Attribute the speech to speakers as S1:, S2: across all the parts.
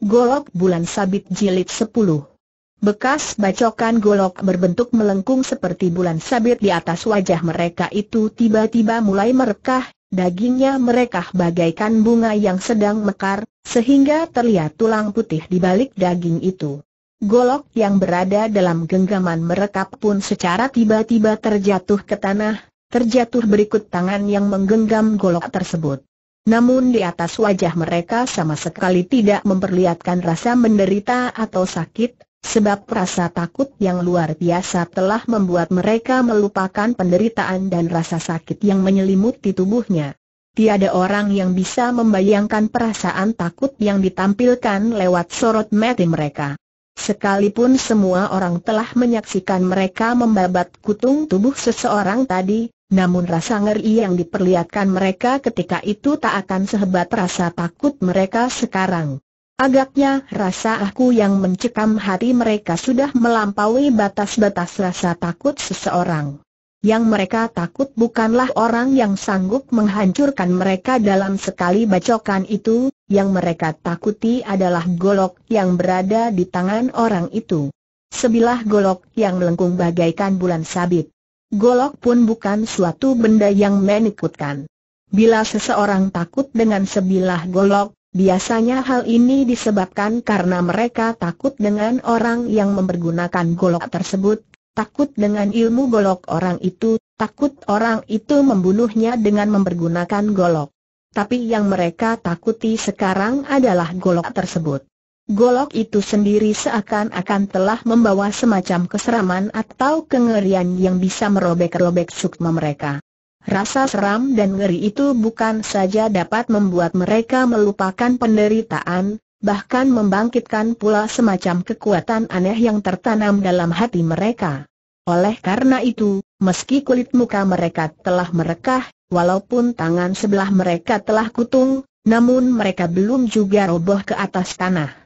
S1: Golok Bulan Sabit Jilid 10 Bekas bacokan golok berbentuk melengkung seperti bulan sabit di atas wajah mereka itu tiba-tiba mulai merekah, dagingnya merekah bagaikan bunga yang sedang mekar, sehingga terlihat tulang putih di balik daging itu. Golok yang berada dalam genggaman mereka pun secara tiba-tiba terjatuh ke tanah, terjatuh berikut tangan yang menggenggam golok tersebut. Namun di atas wajah mereka sama sekali tidak memperlihatkan rasa menderita atau sakit, sebab rasa takut yang luar biasa telah membuat mereka melupakan penderitaan dan rasa sakit yang menyelimuti tubuhnya. Tiada orang yang bisa membayangkan perasaan takut yang ditampilkan lewat sorot mata mereka. Sekalipun semua orang telah menyaksikan mereka membabat kutung tubuh seseorang tadi, namun rasa ngeri yang diperlihatkan mereka ketika itu tak akan sehebat rasa takut mereka sekarang. Agaknya rasa aku yang mencekam hati mereka sudah melampaui batas-batas rasa takut seseorang. Yang mereka takut bukanlah orang yang sanggup menghancurkan mereka dalam sekali bacokan itu, yang mereka takuti adalah golok yang berada di tangan orang itu. Sebilah golok yang melengkung bagaikan bulan sabit golok pun bukan suatu benda yang menakutkan. Bila seseorang takut dengan sebilah golok, biasanya hal ini disebabkan karena mereka takut dengan orang yang mempergunakan golok tersebut, takut dengan ilmu golok orang itu, takut orang itu membunuhnya dengan mempergunakan golok. Tapi yang mereka takuti sekarang adalah golok tersebut. Golok itu sendiri seakan-akan telah membawa semacam keseraman atau kengerian yang bisa merobek-robek sukma mereka. Rasa seram dan ngeri itu bukan saja dapat membuat mereka melupakan penderitaan, bahkan membangkitkan pula semacam kekuatan aneh yang tertanam dalam hati mereka. Oleh karena itu, meski kulit muka mereka telah merekah, walaupun tangan sebelah mereka telah kutung, namun mereka belum juga roboh ke atas tanah.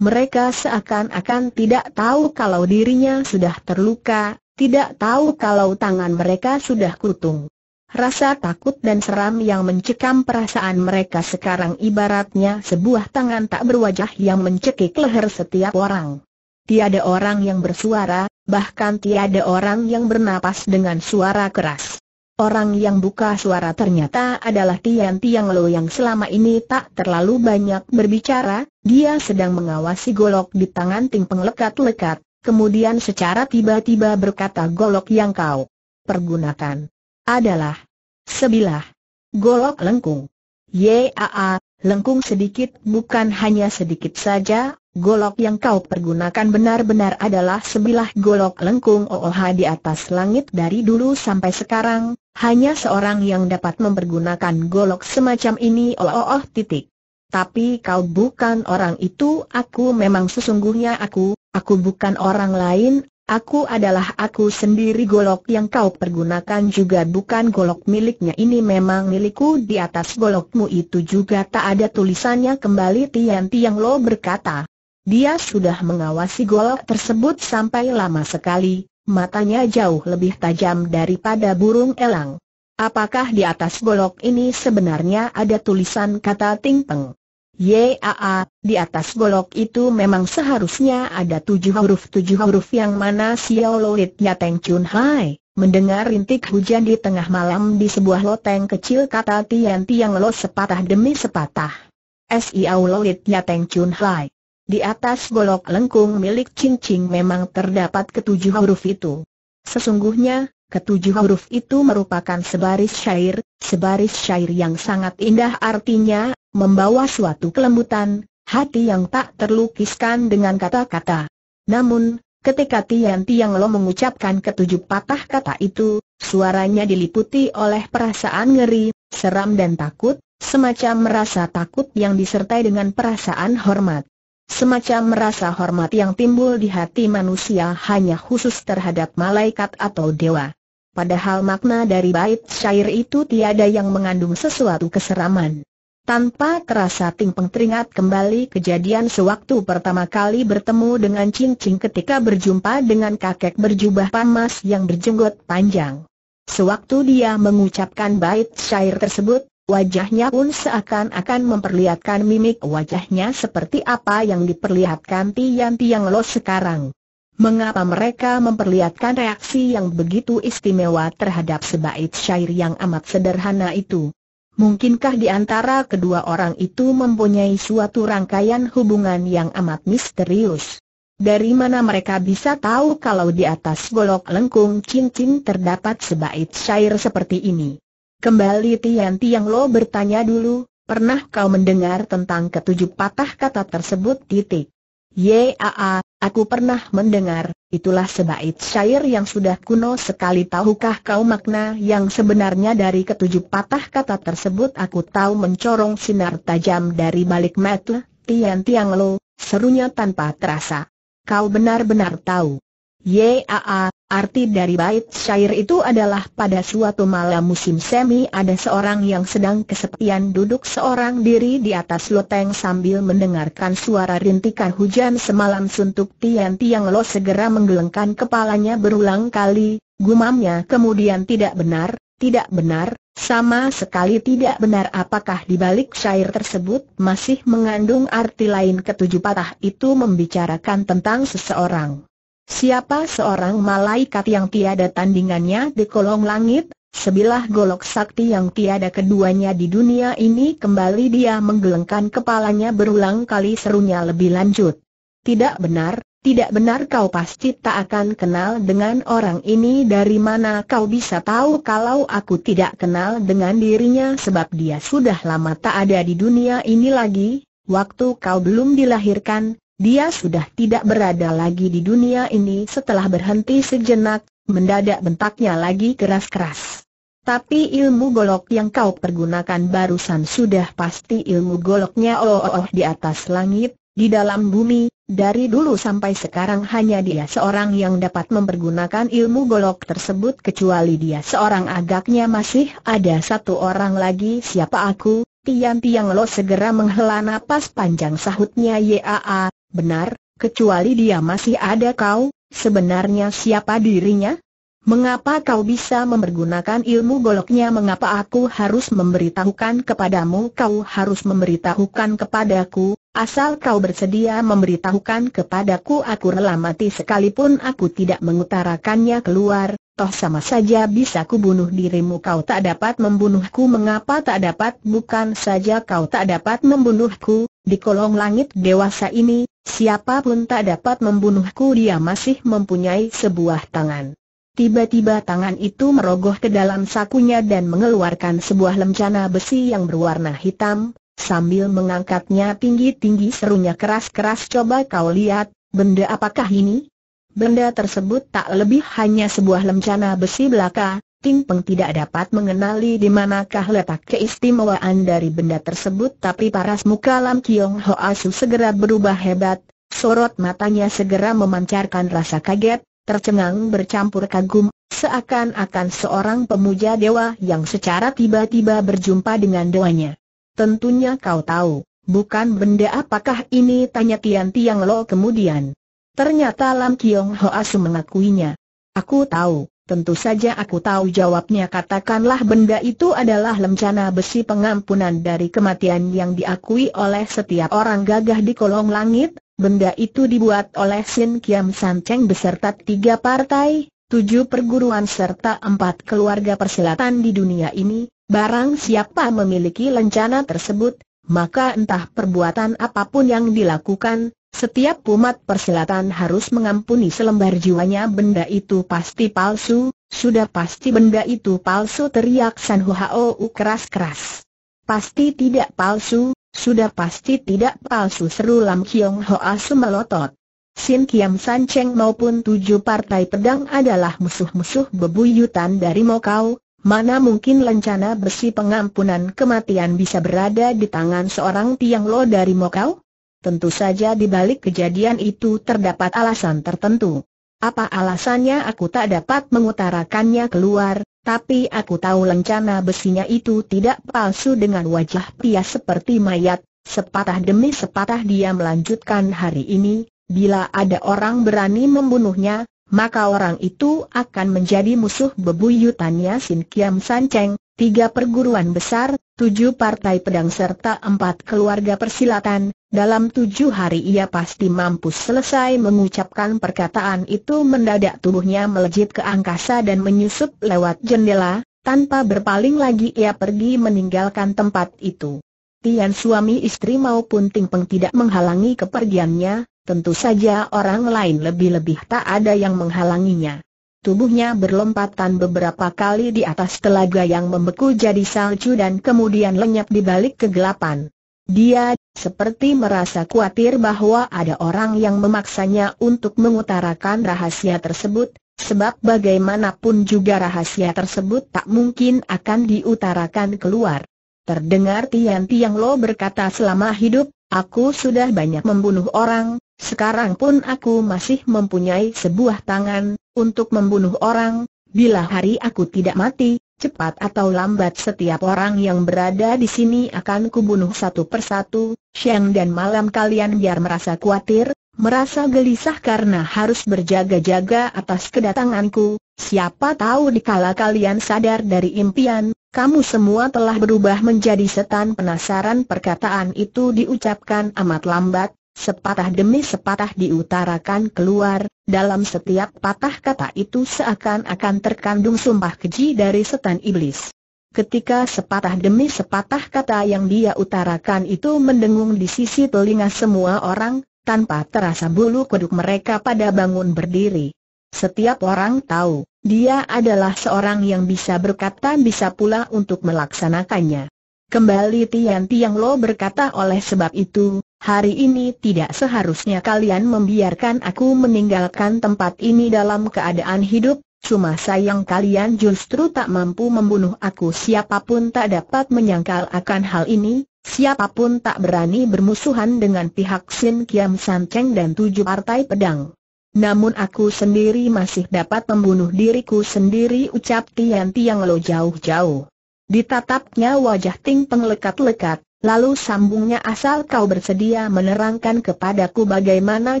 S1: Mereka seakan-akan tidak tahu kalau dirinya sudah terluka, tidak tahu kalau tangan mereka sudah kutung. Rasa takut dan seram yang mencekam perasaan mereka sekarang ibaratnya sebuah tangan tak berwajah yang mencekik leher setiap orang. Tiada orang yang bersuara, bahkan tiada orang yang bernapas dengan suara keras. Orang yang buka suara ternyata adalah Tian Tiang Lo yang selama ini tak terlalu banyak berbicara, dia sedang mengawasi golok di tangan Ting penglekat lekat kemudian secara tiba-tiba berkata golok yang kau pergunakan adalah sebilah golok lengkung. Yaa, lengkung sedikit bukan hanya sedikit saja, golok yang kau pergunakan benar-benar adalah sebilah golok lengkung OOH oh, di atas langit dari dulu sampai sekarang, hanya seorang yang dapat mempergunakan golok semacam ini oh, oh, oh titik. Tapi kau bukan orang itu, aku memang sesungguhnya aku, aku bukan orang lain, aku adalah aku sendiri golok yang kau pergunakan juga bukan golok miliknya ini memang milikku di atas golokmu itu juga tak ada tulisannya kembali Tian Tiang Lo berkata. Dia sudah mengawasi golok tersebut sampai lama sekali, matanya jauh lebih tajam daripada burung elang. Apakah di atas golok ini sebenarnya ada tulisan kata Tingpeng? Yaa, di atas golok itu memang seharusnya ada tujuh huruf-tujuh huruf yang mana Xiao Loit Teng Chun Hai. Mendengar rintik hujan di tengah malam di sebuah loteng kecil kata Tian Tiang Lo sepatah demi sepatah. Siau Loit Teng Chun Hai. Di atas golok lengkung milik cincin memang terdapat ketujuh huruf itu. Sesungguhnya, ketujuh huruf itu merupakan sebaris syair, sebaris syair yang sangat indah artinya, membawa suatu kelembutan, hati yang tak terlukiskan dengan kata-kata. Namun, ketika Tian Tiang Lo mengucapkan ketujuh patah kata itu, suaranya diliputi oleh perasaan ngeri, seram dan takut, semacam merasa takut yang disertai dengan perasaan hormat. Semacam merasa hormat yang timbul di hati manusia hanya khusus terhadap malaikat atau dewa. Padahal makna dari bait syair itu tiada yang mengandung sesuatu keseraman. Tanpa terasa timpeng teringat kembali kejadian sewaktu pertama kali bertemu dengan Cincing ketika berjumpa dengan kakek berjubah pamas yang berjenggot panjang. Sewaktu dia mengucapkan bait syair tersebut, Wajahnya pun seakan-akan memperlihatkan mimik wajahnya seperti apa yang diperlihatkan tiang-tiang lo sekarang. Mengapa mereka memperlihatkan reaksi yang begitu istimewa terhadap sebaik syair yang amat sederhana itu? Mungkinkah di antara kedua orang itu mempunyai suatu rangkaian hubungan yang amat misterius? Dari mana mereka bisa tahu kalau di atas golok lengkung cincin terdapat sebaik syair seperti ini? Kembali Tian Tiang Lo bertanya dulu, pernah kau mendengar tentang ketujuh patah kata tersebut titik? Yaa, aku pernah mendengar, itulah sebaik syair yang sudah kuno sekali tahukah kau makna yang sebenarnya dari ketujuh patah kata tersebut aku tahu mencorong sinar tajam dari balik mata, Tian Tiang Lo, serunya tanpa terasa. Kau benar-benar tahu. Yaa, Arti dari bait syair itu adalah pada suatu malam musim semi ada seorang yang sedang kesepian duduk seorang diri di atas loteng sambil mendengarkan suara rintikan hujan semalam suntuk Tian Tiang Lo segera menggelengkan kepalanya berulang kali, gumamnya kemudian tidak benar, tidak benar, sama sekali tidak benar apakah di balik syair tersebut masih mengandung arti lain ketujuh patah itu membicarakan tentang seseorang. Siapa seorang malaikat yang tiada tandingannya di kolong langit, sebilah golok sakti yang tiada keduanya di dunia ini kembali dia menggelengkan kepalanya berulang kali serunya lebih lanjut. Tidak benar, tidak benar kau pasti tak akan kenal dengan orang ini dari mana kau bisa tahu kalau aku tidak kenal dengan dirinya sebab dia sudah lama tak ada di dunia ini lagi, waktu kau belum dilahirkan, dia sudah tidak berada lagi di dunia ini setelah berhenti sejenak, mendadak bentaknya lagi keras-keras. Tapi ilmu golok yang kau pergunakan barusan sudah pasti ilmu goloknya oh, oh, oh di atas langit, di dalam bumi, dari dulu sampai sekarang hanya dia seorang yang dapat mempergunakan ilmu golok tersebut kecuali dia seorang agaknya masih ada satu orang lagi siapa aku, Tiang-tiang lo segera menghela napas panjang sahutnya Yaa, Benar, kecuali dia masih ada kau, sebenarnya siapa dirinya? Mengapa kau bisa mempergunakan ilmu goloknya? Mengapa aku harus memberitahukan kepadamu? Kau harus memberitahukan kepadaku, asal kau bersedia memberitahukan kepadaku aku rela mati sekalipun aku tidak mengutarakannya keluar, toh sama saja bisa kubunuh dirimu kau tak dapat membunuhku mengapa tak dapat bukan saja kau tak dapat membunuhku, di kolong langit dewasa ini, Siapapun tak dapat membunuhku dia masih mempunyai sebuah tangan. Tiba-tiba tangan itu merogoh ke dalam sakunya dan mengeluarkan sebuah lencana besi yang berwarna hitam, sambil mengangkatnya tinggi-tinggi serunya keras-keras coba kau lihat, benda apakah ini? Benda tersebut tak lebih hanya sebuah lencana besi belaka, Ting Peng tidak dapat mengenali di manakah letak keistimewaan dari benda tersebut tapi paras muka Lam Kiong Ho Asu segera berubah hebat, sorot matanya segera memancarkan rasa kaget, tercengang bercampur kagum, seakan-akan seorang pemuja dewa yang secara tiba-tiba berjumpa dengan doanya. Tentunya kau tahu, bukan benda apakah ini tanya Tian Tiang Lo kemudian. Ternyata Lam Kiong Ho Asu mengakuinya. Aku tahu, Tentu saja aku tahu jawabnya katakanlah benda itu adalah lencana besi pengampunan dari kematian yang diakui oleh setiap orang gagah di kolong langit, benda itu dibuat oleh Sin Kiam San Cheng beserta tiga partai, tujuh perguruan serta empat keluarga persilatan di dunia ini, barang siapa memiliki lencana tersebut, maka entah perbuatan apapun yang dilakukan, setiap umat persilatan harus mengampuni selembar jiwanya benda itu pasti palsu, sudah pasti benda itu palsu teriak San U keras-keras. Pasti tidak palsu, sudah pasti tidak palsu seru Lam Kiong asu melotot. Sin Kiam San Cheng maupun tujuh partai pedang adalah musuh-musuh bebuyutan dari Mokau, mana mungkin lencana besi pengampunan kematian bisa berada di tangan seorang Tiang Lo dari Mokau? Tentu saja di balik kejadian itu terdapat alasan tertentu. Apa alasannya aku tak dapat mengutarakannya keluar, tapi aku tahu lencana besinya itu tidak palsu dengan wajah pria seperti mayat, sepatah demi sepatah dia melanjutkan hari ini, bila ada orang berani membunuhnya, maka orang itu akan menjadi musuh bebuyutannya Sin Kiam San Cheng, tiga perguruan besar, tujuh partai pedang serta empat keluarga persilatan, dalam tujuh hari ia pasti mampu selesai mengucapkan perkataan itu mendadak tubuhnya melejit ke angkasa dan menyusup lewat jendela, tanpa berpaling lagi ia pergi meninggalkan tempat itu. Tian suami istri maupun Ting Peng tidak menghalangi kepergiannya, tentu saja orang lain lebih-lebih tak ada yang menghalanginya. Tubuhnya berlompatan beberapa kali di atas telaga yang membeku jadi salju dan kemudian lenyap di balik kegelapan. Dia seperti merasa khawatir bahwa ada orang yang memaksanya untuk mengutarakan rahasia tersebut, sebab bagaimanapun juga rahasia tersebut tak mungkin akan diutarakan keluar. Terdengar Tian Tiang Lo berkata selama hidup, aku sudah banyak membunuh orang, sekarang pun aku masih mempunyai sebuah tangan, untuk membunuh orang, bila hari aku tidak mati, cepat atau lambat setiap orang yang berada di sini akan kubunuh satu persatu, siang dan malam kalian biar merasa khawatir, merasa gelisah karena harus berjaga-jaga atas kedatanganku, siapa tahu dikala kalian sadar dari impian, kamu semua telah berubah menjadi setan penasaran perkataan itu diucapkan amat lambat, sepatah demi sepatah diutarakan keluar, dalam setiap patah kata itu seakan-akan terkandung sumpah keji dari setan iblis. Ketika sepatah demi sepatah kata yang dia utarakan itu mendengung di sisi telinga semua orang, tanpa terasa bulu kuduk mereka pada bangun berdiri. Setiap orang tahu, dia adalah seorang yang bisa berkata bisa pula untuk melaksanakannya. Kembali Tian Tiang Lo berkata oleh sebab itu, Hari ini tidak seharusnya kalian membiarkan aku meninggalkan tempat ini dalam keadaan hidup, cuma sayang kalian justru tak mampu membunuh aku siapapun tak dapat menyangkal akan hal ini, siapapun tak berani bermusuhan dengan pihak Sin Kiam Cheng dan tujuh partai pedang. Namun aku sendiri masih dapat membunuh diriku sendiri ucap Tian Tiang Lo jauh-jauh. Ditatapnya wajah Ting Peng lekat-lekat, Lalu sambungnya asal kau bersedia menerangkan kepadaku bagaimana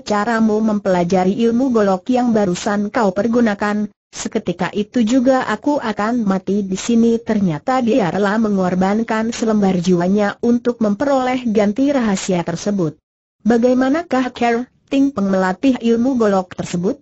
S1: caramu mempelajari ilmu golok yang barusan kau pergunakan, seketika itu juga aku akan mati di sini ternyata dia rela mengorbankan selembar jiwanya untuk memperoleh ganti rahasia tersebut. Bagaimanakah ker Ting Peng melatih ilmu golok tersebut?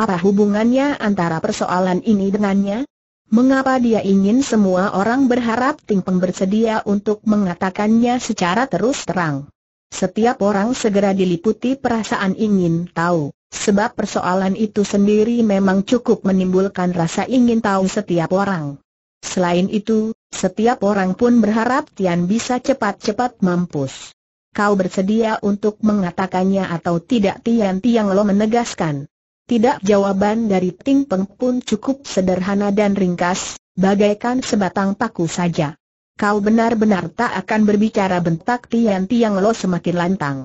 S1: Apa hubungannya antara persoalan ini dengannya? Mengapa dia ingin semua orang berharap Ting Peng bersedia untuk mengatakannya secara terus terang? Setiap orang segera diliputi perasaan ingin tahu, sebab persoalan itu sendiri memang cukup menimbulkan rasa ingin tahu setiap orang. Selain itu, setiap orang pun berharap Tian bisa cepat-cepat mampus. Kau bersedia untuk mengatakannya atau tidak Tian Tiang Lo menegaskan. Tidak jawaban dari Ting Peng pun cukup sederhana dan ringkas, bagaikan sebatang paku saja. Kau benar-benar tak akan berbicara bentak Tian Tiang Lo semakin lantang.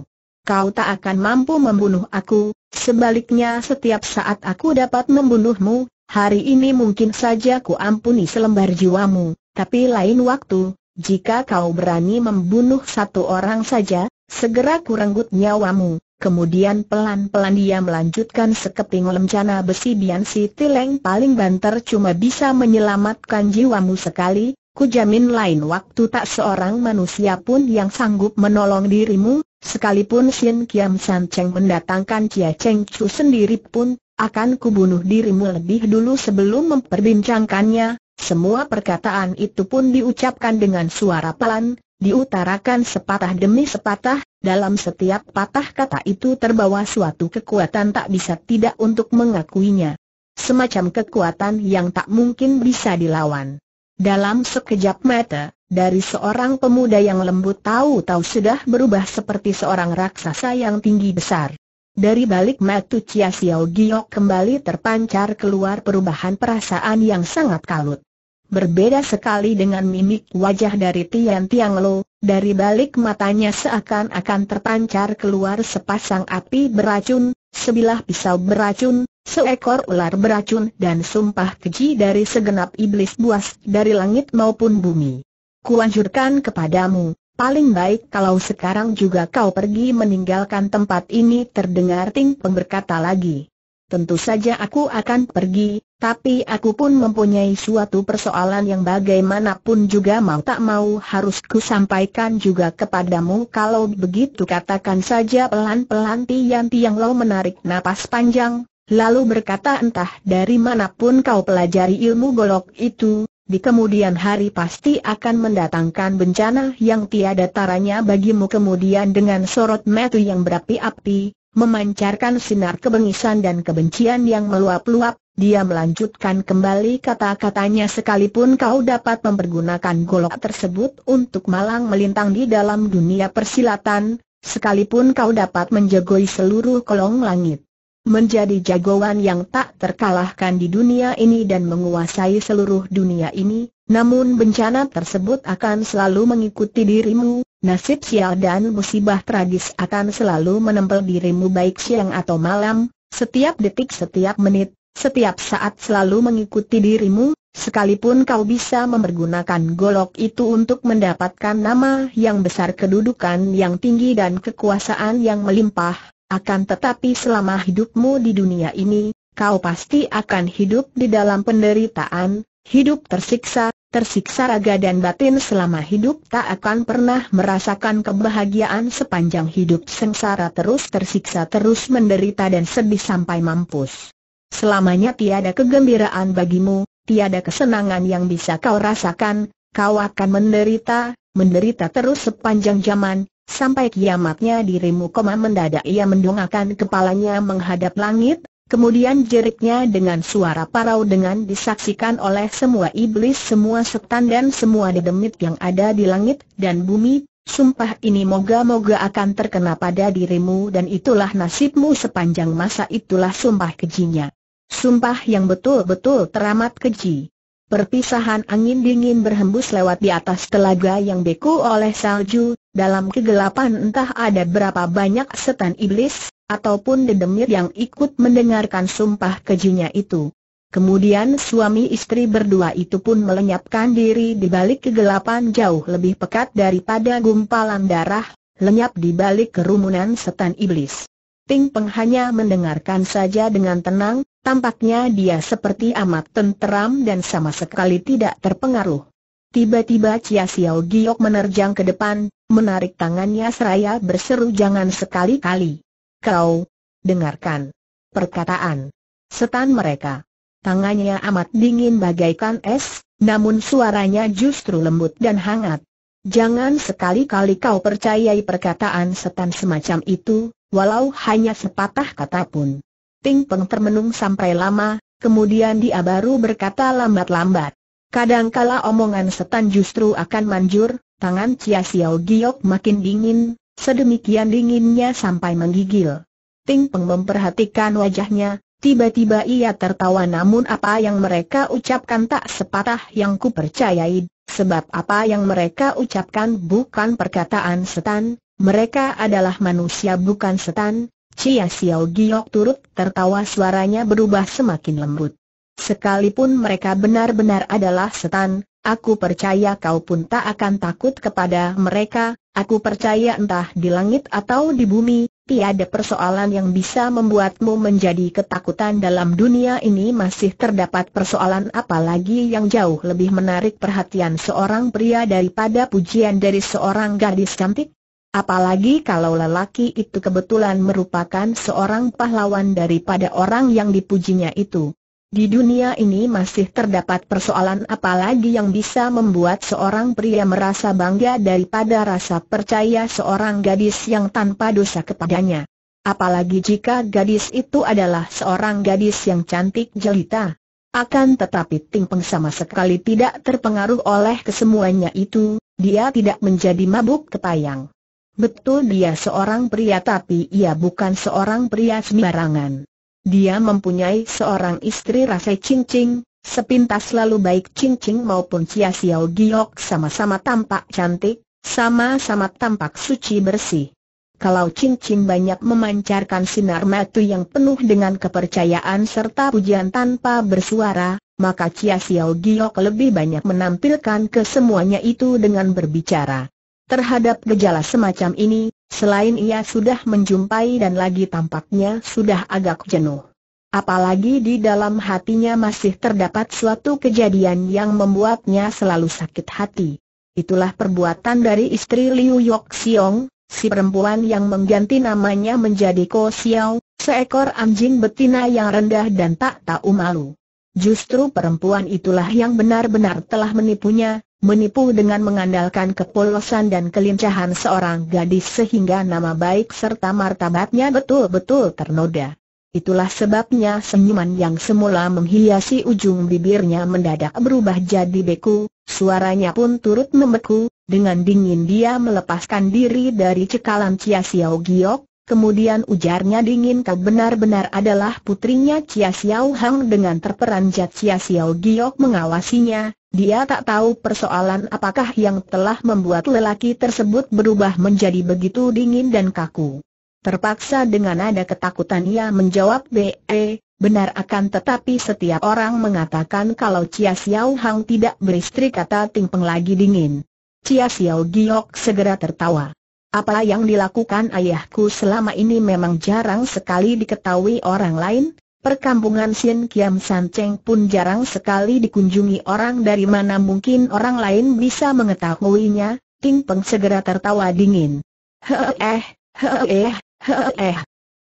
S1: Kau tak akan mampu membunuh aku, sebaliknya setiap saat aku dapat membunuhmu, hari ini mungkin saja ku ampuni selembar jiwamu, tapi lain waktu, jika kau berani membunuh satu orang saja, segera kurenggut nyawamu, Kemudian pelan-pelan dia melanjutkan sekeping lencana besi Bian si Tileng paling banter cuma bisa menyelamatkan jiwamu sekali, kujamin lain waktu tak seorang manusia pun yang sanggup menolong dirimu, sekalipun Shin Kiam San Cheng mendatangkan Chia Cheng Chu sendiri pun, akan kubunuh dirimu lebih dulu sebelum memperbincangkannya, semua perkataan itu pun diucapkan dengan suara pelan, diutarakan sepatah demi sepatah, dalam setiap patah kata itu terbawa suatu kekuatan tak bisa tidak untuk mengakuinya. Semacam kekuatan yang tak mungkin bisa dilawan. Dalam sekejap mata, dari seorang pemuda yang lembut tahu-tahu sudah berubah seperti seorang raksasa yang tinggi besar. Dari balik mata Chia Xiao Giok kembali terpancar keluar perubahan perasaan yang sangat kalut. Berbeda sekali dengan mimik wajah dari Tian Tiang Lo, dari balik matanya seakan-akan terpancar keluar sepasang api beracun, sebilah pisau beracun, seekor ular beracun dan sumpah keji dari segenap iblis buas dari langit maupun bumi. Kuanjurkan kepadamu, Paling baik kalau sekarang juga kau pergi meninggalkan tempat ini terdengar Ting Peng berkata lagi. Tentu saja aku akan pergi, tapi aku pun mempunyai suatu persoalan yang bagaimanapun juga mau tak mau harus kusampaikan juga kepadamu Kalau begitu katakan saja pelan-pelan Tian Tiang Lo menarik napas panjang Lalu berkata entah dari manapun kau pelajari ilmu golok itu Di kemudian hari pasti akan mendatangkan bencana yang tiada taranya bagimu Kemudian dengan sorot metu yang berapi-api memancarkan sinar kebengisan dan kebencian yang meluap-luap, dia melanjutkan kembali kata-katanya sekalipun kau dapat mempergunakan golok tersebut untuk malang melintang di dalam dunia persilatan, sekalipun kau dapat menjagoi seluruh kolong langit. Menjadi jagoan yang tak terkalahkan di dunia ini dan menguasai seluruh dunia ini, namun bencana tersebut akan selalu mengikuti dirimu, Nasib sial dan musibah tragis akan selalu menempel dirimu baik siang atau malam, setiap detik setiap menit, setiap saat selalu mengikuti dirimu, sekalipun kau bisa mempergunakan golok itu untuk mendapatkan nama yang besar kedudukan yang tinggi dan kekuasaan yang melimpah, akan tetapi selama hidupmu di dunia ini, kau pasti akan hidup di dalam penderitaan, hidup tersiksa, tersiksa raga dan batin selama hidup tak akan pernah merasakan kebahagiaan sepanjang hidup sengsara terus tersiksa terus menderita dan sedih sampai mampus. Selamanya tiada kegembiraan bagimu, tiada kesenangan yang bisa kau rasakan, kau akan menderita, menderita terus sepanjang zaman, sampai kiamatnya dirimu koma mendadak ia mendongakkan kepalanya menghadap langit, Kemudian jeriknya dengan suara parau dengan disaksikan oleh semua iblis semua setan dan semua dedemit yang ada di langit dan bumi, sumpah ini moga-moga akan terkena pada dirimu dan itulah nasibmu sepanjang masa itulah sumpah kejinya. Sumpah yang betul-betul teramat keji. Perpisahan angin dingin berhembus lewat di atas telaga yang beku oleh salju, dalam kegelapan entah ada berapa banyak setan iblis, ataupun dedemir yang ikut mendengarkan sumpah kejunya itu. Kemudian suami istri berdua itu pun melenyapkan diri di balik kegelapan jauh lebih pekat daripada gumpalan darah, lenyap di balik kerumunan setan iblis. Ting Peng hanya mendengarkan saja dengan tenang, tampaknya dia seperti amat tenteram dan sama sekali tidak terpengaruh. Tiba-tiba Chia Xiao Giok menerjang ke depan, menarik tangannya seraya berseru jangan sekali-kali. Kau, dengarkan perkataan setan mereka. Tangannya amat dingin bagaikan es, namun suaranya justru lembut dan hangat. Jangan sekali-kali kau percayai perkataan setan semacam itu, walau hanya sepatah kata pun. Ting Peng termenung sampai lama, kemudian dia baru berkata lambat-lambat. Kadangkala omongan setan justru akan manjur, tangan Cia Xiao Giok makin dingin, sedemikian dinginnya sampai menggigil. Ting Peng memperhatikan wajahnya, tiba-tiba ia tertawa namun apa yang mereka ucapkan tak sepatah yang ku percayai. Sebab apa yang mereka ucapkan bukan perkataan setan, mereka adalah manusia bukan setan, Cia Xiao Giok turut tertawa suaranya berubah semakin lembut. Sekalipun mereka benar-benar adalah setan, aku percaya kau pun tak akan takut kepada mereka, aku percaya entah di langit atau di bumi, tiada persoalan yang bisa membuatmu menjadi ketakutan dalam dunia ini masih terdapat persoalan apalagi yang jauh lebih menarik perhatian seorang pria daripada pujian dari seorang gadis cantik. Apalagi kalau lelaki itu kebetulan merupakan seorang pahlawan daripada orang yang dipujinya itu. Di dunia ini masih terdapat persoalan apalagi yang bisa membuat seorang pria merasa bangga daripada rasa percaya seorang gadis yang tanpa dosa kepadanya. Apalagi jika gadis itu adalah seorang gadis yang cantik jelita. Akan tetapi Ting Peng sama sekali tidak terpengaruh oleh kesemuanya itu, dia tidak menjadi mabuk kepayang. Betul dia seorang pria tapi ia bukan seorang pria sembarangan. Dia mempunyai seorang istri rasa cincing, sepintas lalu baik cincing maupun Chia Xiao Giok sama-sama tampak cantik, sama-sama tampak suci bersih. Kalau cincin banyak memancarkan sinar mata yang penuh dengan kepercayaan serta pujian tanpa bersuara, maka Cia Xiao Giok lebih banyak menampilkan kesemuanya itu dengan berbicara. Terhadap gejala semacam ini, Selain ia sudah menjumpai dan lagi tampaknya sudah agak jenuh. Apalagi di dalam hatinya masih terdapat suatu kejadian yang membuatnya selalu sakit hati. Itulah perbuatan dari istri Liu Yok Siong, si perempuan yang mengganti namanya menjadi Ko Xiao, seekor anjing betina yang rendah dan tak tahu malu. Justru perempuan itulah yang benar-benar telah menipunya, menipu dengan mengandalkan kepolosan dan kelincahan seorang gadis sehingga nama baik serta martabatnya betul-betul ternoda. Itulah sebabnya senyuman yang semula menghiasi ujung bibirnya mendadak berubah jadi beku, suaranya pun turut membeku, dengan dingin dia melepaskan diri dari cekalan Chia Xiao Giok, Kemudian ujarnya dingin kau benar-benar adalah putrinya Chia Xiao Hang dengan terperanjat Chia Xiao Giok mengawasinya, dia tak tahu persoalan apakah yang telah membuat lelaki tersebut berubah menjadi begitu dingin dan kaku. Terpaksa dengan ada ketakutan ia menjawab B.E., e, benar akan tetapi setiap orang mengatakan kalau Chia Xiao Hang tidak beristri kata Ting Peng lagi dingin. Chia Xiao Giok segera tertawa. Apa yang dilakukan ayahku selama ini memang jarang sekali diketahui orang lain, perkampungan Sien Kiam San Cheng pun jarang sekali dikunjungi orang dari mana mungkin orang lain bisa mengetahuinya, Ting Peng segera tertawa dingin. Heeh, heeh, heeh.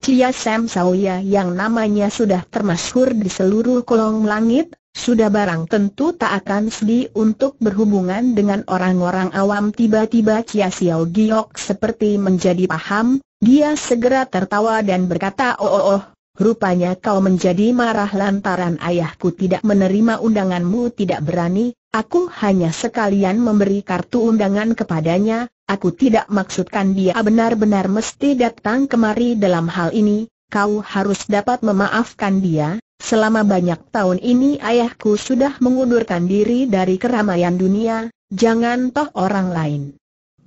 S1: Cia Sam Sawia ya yang namanya sudah termasyhur di seluruh kolong langit, sudah barang tentu tak akan sedih untuk berhubungan dengan orang-orang awam tiba-tiba Chia Xiao Giok seperti menjadi paham, dia segera tertawa dan berkata oh oh oh, rupanya kau menjadi marah lantaran ayahku tidak menerima undanganmu tidak berani, aku hanya sekalian memberi kartu undangan kepadanya, aku tidak maksudkan dia benar-benar mesti datang kemari dalam hal ini, kau harus dapat memaafkan dia, Selama banyak tahun ini ayahku sudah mengundurkan diri dari keramaian dunia, jangan toh orang lain.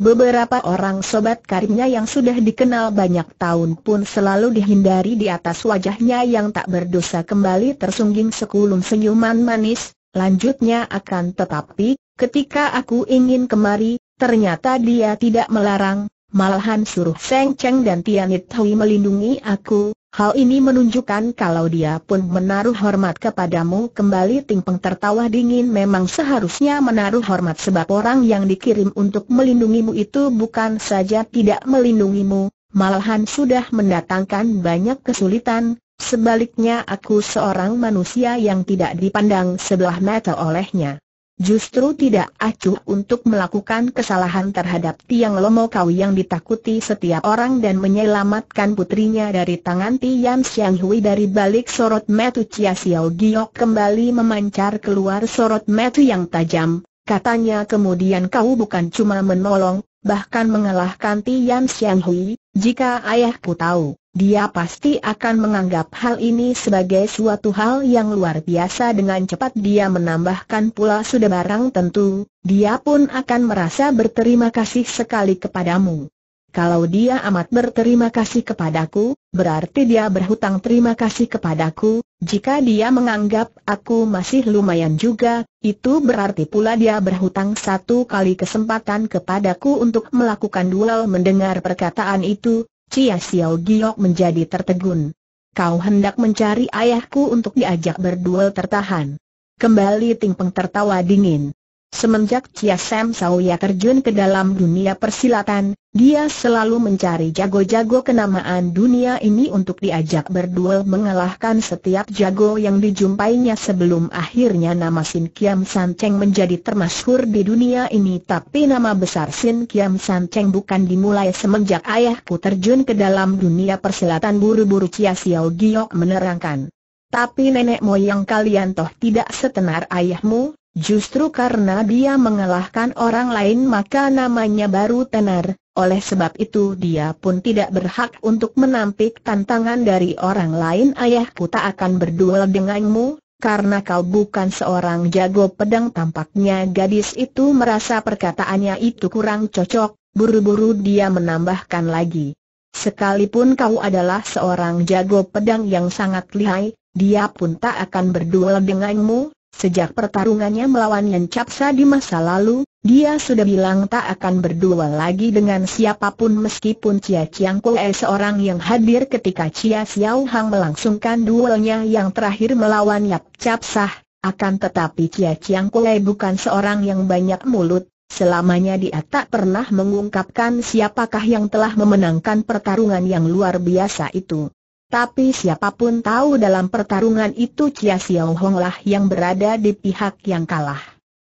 S1: Beberapa orang sobat karibnya yang sudah dikenal banyak tahun pun selalu dihindari di atas wajahnya yang tak berdosa kembali tersungging sekulum senyuman manis, lanjutnya akan tetapi, ketika aku ingin kemari, ternyata dia tidak melarang, malahan suruh Feng Cheng dan Tianit Hui melindungi aku, hal ini menunjukkan kalau dia pun menaruh hormat kepadamu kembali Ting Peng tertawa dingin memang seharusnya menaruh hormat sebab orang yang dikirim untuk melindungimu itu bukan saja tidak melindungimu, malahan sudah mendatangkan banyak kesulitan, sebaliknya aku seorang manusia yang tidak dipandang sebelah mata olehnya justru tidak acuh untuk melakukan kesalahan terhadap Tiang Lomo Kau yang ditakuti setiap orang dan menyelamatkan putrinya dari tangan Tian Xiang Hui dari balik sorot metu Chia Xiao Giok kembali memancar keluar sorot metu yang tajam. Katanya kemudian kau bukan cuma menolong, bahkan mengalahkan Tian Xiang Hui, jika ayahku tahu, dia pasti akan menganggap hal ini sebagai suatu hal yang luar biasa dengan cepat dia menambahkan pula sudah barang tentu, dia pun akan merasa berterima kasih sekali kepadamu. Kalau dia amat berterima kasih kepadaku, berarti dia berhutang terima kasih kepadaku, jika dia menganggap aku masih lumayan juga, itu berarti pula dia berhutang satu kali kesempatan kepadaku untuk melakukan duel mendengar perkataan itu, Cia Xiao Giok menjadi tertegun. Kau hendak mencari ayahku untuk diajak berduel tertahan. Kembali Ting Peng tertawa dingin. Semenjak Chia Sam Sauya terjun ke dalam dunia persilatan, dia selalu mencari jago-jago kenamaan dunia ini untuk diajak berduel mengalahkan setiap jago yang dijumpainya sebelum akhirnya nama Sin Kiam San Cheng menjadi termasyhur di dunia ini tapi nama besar Sin Kiam San Cheng bukan dimulai semenjak ayahku terjun ke dalam dunia persilatan buru-buru Chia Xiao Giok menerangkan. Tapi nenek moyang kalian toh tidak setenar ayahmu, Justru karena dia mengalahkan orang lain maka namanya baru tenar, oleh sebab itu dia pun tidak berhak untuk menampik tantangan dari orang lain ayahku tak akan berduel denganmu, karena kau bukan seorang jago pedang tampaknya gadis itu merasa perkataannya itu kurang cocok, buru-buru dia menambahkan lagi. Sekalipun kau adalah seorang jago pedang yang sangat lihai, dia pun tak akan berduel denganmu, Sejak pertarungannya melawan Yan Capsa di masa lalu, dia sudah bilang tak akan berdua lagi dengan siapapun meskipun Cia Chiang Kue eh, seorang yang hadir ketika Cia Xiao Hang melangsungkan duelnya yang terakhir melawan Yap Capsa. Akan tetapi Cia Chiang Kue eh, bukan seorang yang banyak mulut, Selamanya dia tak pernah mengungkapkan siapakah yang telah memenangkan pertarungan yang luar biasa itu. Tapi siapapun tahu dalam pertarungan itu Chia Xiao Hong lah yang berada di pihak yang kalah.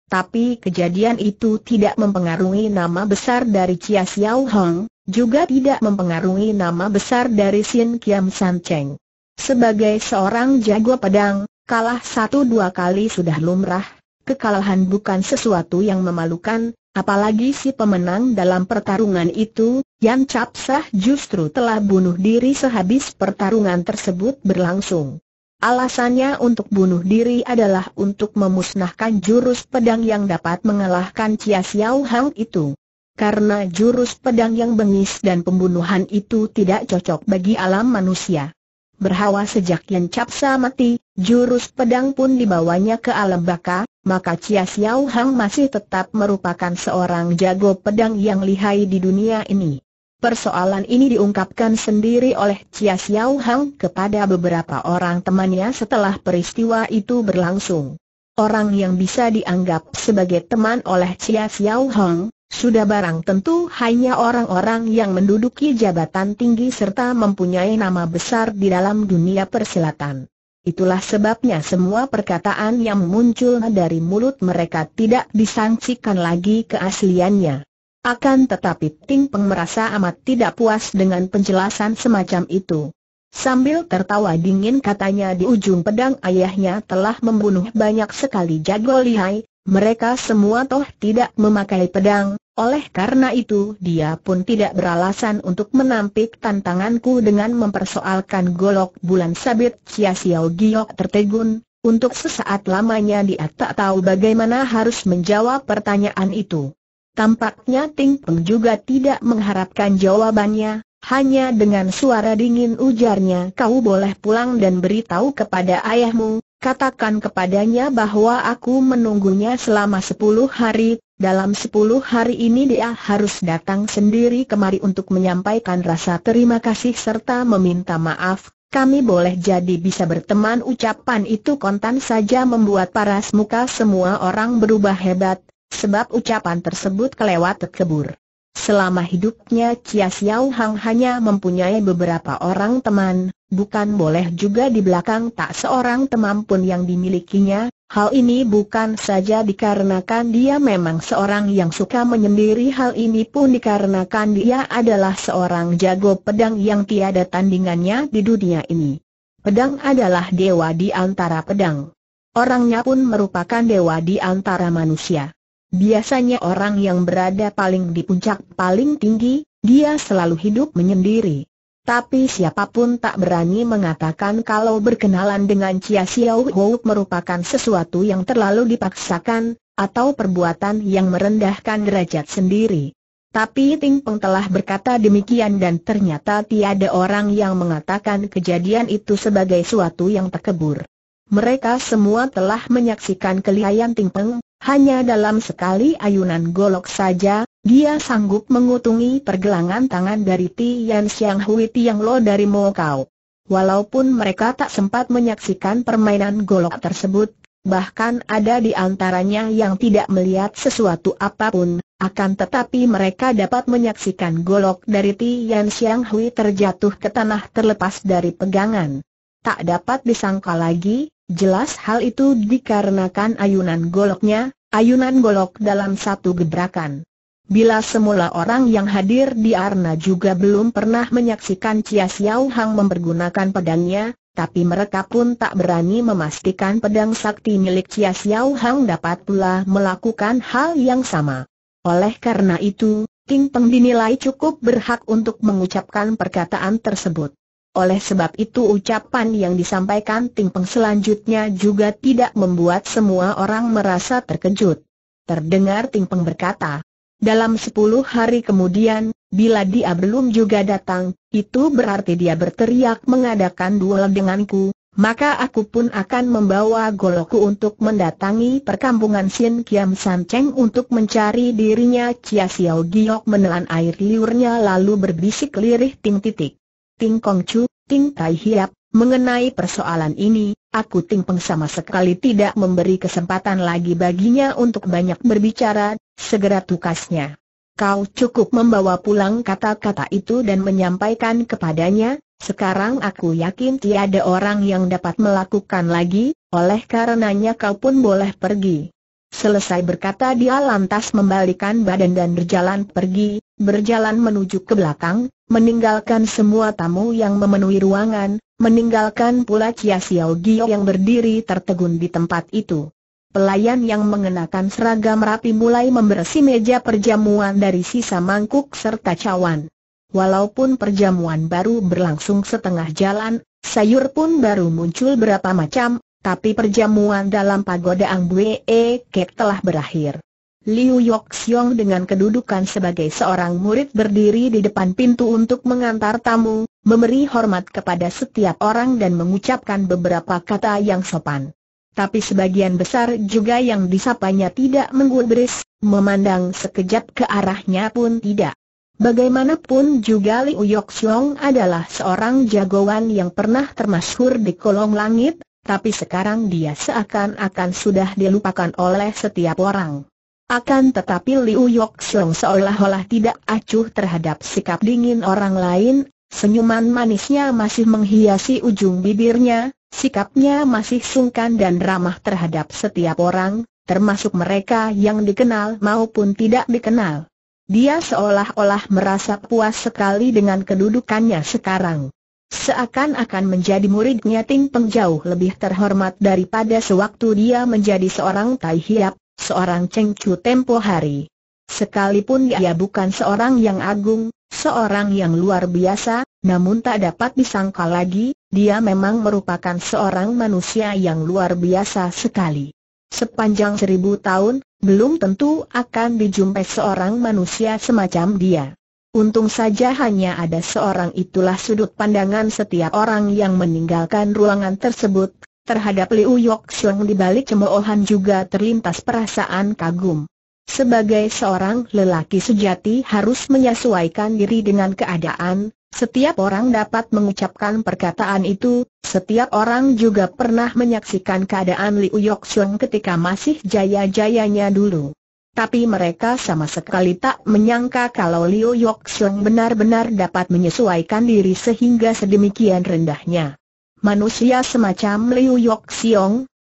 S1: Tapi kejadian itu tidak mempengaruhi nama besar dari Chia Xiao Hong, juga tidak mempengaruhi nama besar dari Sin Kiam San Cheng. Sebagai seorang jago pedang, kalah satu dua kali sudah lumrah, kekalahan bukan sesuatu yang memalukan, Apalagi si pemenang dalam pertarungan itu, Yan Chap justru telah bunuh diri sehabis pertarungan tersebut berlangsung. Alasannya untuk bunuh diri adalah untuk memusnahkan jurus pedang yang dapat mengalahkan Chia Xiao Hang itu. Karena jurus pedang yang bengis dan pembunuhan itu tidak cocok bagi alam manusia. Berhawa sejak Yan Capsa mati, jurus pedang pun dibawanya ke alam baka, maka Chia Xiao Hang masih tetap merupakan seorang jago pedang yang lihai di dunia ini. Persoalan ini diungkapkan sendiri oleh Chia Xiao Hang kepada beberapa orang temannya setelah peristiwa itu berlangsung. Orang yang bisa dianggap sebagai teman oleh Chia Xiao Hang, sudah barang tentu hanya orang-orang yang menduduki jabatan tinggi serta mempunyai nama besar di dalam dunia persilatan. Itulah sebabnya semua perkataan yang muncul dari mulut mereka tidak disangsikan lagi keasliannya. Akan tetapi Ting Peng merasa amat tidak puas dengan penjelasan semacam itu. Sambil tertawa dingin katanya di ujung pedang ayahnya telah membunuh banyak sekali jago lihai, mereka semua toh tidak memakai pedang, oleh karena itu dia pun tidak beralasan untuk menampik tantanganku dengan mempersoalkan golok bulan sabit Sia Siao Giok tertegun, untuk sesaat lamanya dia tak tahu bagaimana harus menjawab pertanyaan itu. Tampaknya Ting Peng juga tidak mengharapkan jawabannya, hanya dengan suara dingin ujarnya kau boleh pulang dan beritahu kepada ayahmu, Katakan kepadanya bahwa aku menunggunya selama sepuluh hari, dalam sepuluh hari ini dia harus datang sendiri kemari untuk menyampaikan rasa terima kasih serta meminta maaf, kami boleh jadi bisa berteman ucapan itu kontan saja membuat paras muka semua orang berubah hebat, sebab ucapan tersebut kelewat kebur. Selama hidupnya Chia Xiao Hang hanya mempunyai beberapa orang teman, bukan boleh juga di belakang tak seorang teman pun yang dimilikinya, hal ini bukan saja dikarenakan dia memang seorang yang suka menyendiri hal ini pun dikarenakan dia adalah seorang jago pedang yang tiada tandingannya di dunia ini. Pedang adalah dewa di antara pedang. Orangnya pun merupakan dewa di antara manusia. Biasanya orang yang berada paling di puncak paling tinggi, dia selalu hidup menyendiri. Tapi siapapun tak berani mengatakan kalau berkenalan dengan Chia Xiao Hou merupakan sesuatu yang terlalu dipaksakan, atau perbuatan yang merendahkan derajat sendiri. Tapi Ting Peng telah berkata demikian dan ternyata tiada orang yang mengatakan kejadian itu sebagai suatu yang terkebur. Mereka semua telah menyaksikan kelihayan Ting Peng, hanya dalam sekali ayunan golok saja, dia sanggup mengutungi pergelangan tangan dari Tian Xiang Hui Tiang Lo dari Mo Kau. Walaupun mereka tak sempat menyaksikan permainan golok tersebut, bahkan ada di antaranya yang tidak melihat sesuatu apapun, akan tetapi mereka dapat menyaksikan golok dari Tian Xiang Hui terjatuh ke tanah terlepas dari pegangan. Tak dapat disangka lagi, Jelas hal itu dikarenakan ayunan goloknya, ayunan golok dalam satu gebrakan. Bila semula orang yang hadir di Arna juga belum pernah menyaksikan Chia Xiao Hang mempergunakan pedangnya, tapi mereka pun tak berani memastikan pedang sakti milik Chia Xiao Hang dapat pula melakukan hal yang sama. Oleh karena itu, Ting Peng dinilai cukup berhak untuk mengucapkan perkataan tersebut. Oleh sebab itu ucapan yang disampaikan Ting Peng selanjutnya juga tidak membuat semua orang merasa terkejut. Terdengar Ting Peng berkata, dalam sepuluh hari kemudian, bila dia belum juga datang, itu berarti dia berteriak mengadakan duel denganku, maka aku pun akan membawa goloku untuk mendatangi perkampungan Sin Kiam San Cheng untuk mencari dirinya Chia Xiao Giok menelan air liurnya lalu berbisik lirih ting titik. Ting Kong Chu, Ting Tai Hiap, mengenai persoalan ini, aku Ting Peng sama sekali tidak memberi kesempatan lagi baginya untuk banyak berbicara, segera tukasnya. Kau cukup membawa pulang kata-kata itu dan menyampaikan kepadanya, sekarang aku yakin tiada orang yang dapat melakukan lagi, oleh karenanya kau pun boleh pergi. Selesai berkata dia lantas membalikan badan dan berjalan pergi, berjalan menuju ke belakang, meninggalkan semua tamu yang memenuhi ruangan, meninggalkan pula Chia Xiao Gio yang berdiri tertegun di tempat itu. Pelayan yang mengenakan seragam rapi mulai membersih meja perjamuan dari sisa mangkuk serta cawan. Walaupun perjamuan baru berlangsung setengah jalan, sayur pun baru muncul berapa macam, tapi perjamuan dalam pagoda Ang Buee eh, Kek telah berakhir. Liu Yok dengan kedudukan sebagai seorang murid berdiri di depan pintu untuk mengantar tamu, memberi hormat kepada setiap orang dan mengucapkan beberapa kata yang sopan. Tapi sebagian besar juga yang disapanya tidak menggubris, memandang sekejap ke arahnya pun tidak. Bagaimanapun juga Liu Yok adalah seorang jagoan yang pernah termasyhur di kolong langit, tapi sekarang dia seakan-akan sudah dilupakan oleh setiap orang. Akan tetapi Liu Yok Song seolah-olah tidak acuh terhadap sikap dingin orang lain, senyuman manisnya masih menghiasi ujung bibirnya, sikapnya masih sungkan dan ramah terhadap setiap orang, termasuk mereka yang dikenal maupun tidak dikenal. Dia seolah-olah merasa puas sekali dengan kedudukannya sekarang. Seakan-akan menjadi muridnya Ting Peng jauh lebih terhormat daripada sewaktu dia menjadi seorang Tai Hiap, seorang Cheng Chu tempo hari. Sekalipun dia bukan seorang yang agung, seorang yang luar biasa, namun tak dapat disangka lagi, dia memang merupakan seorang manusia yang luar biasa sekali. Sepanjang seribu tahun, belum tentu akan dijumpai seorang manusia semacam dia. Untung saja hanya ada seorang itulah sudut pandangan setiap orang yang meninggalkan ruangan tersebut. Terhadap Liu Yok di balik cemoohan juga terlintas perasaan kagum. Sebagai seorang lelaki sejati harus menyesuaikan diri dengan keadaan, setiap orang dapat mengucapkan perkataan itu, setiap orang juga pernah menyaksikan keadaan Liu Yok ketika masih jaya-jayanya dulu. Tapi mereka sama sekali tak menyangka kalau Liu Yok benar-benar dapat menyesuaikan diri sehingga sedemikian rendahnya. Manusia semacam Liu Yok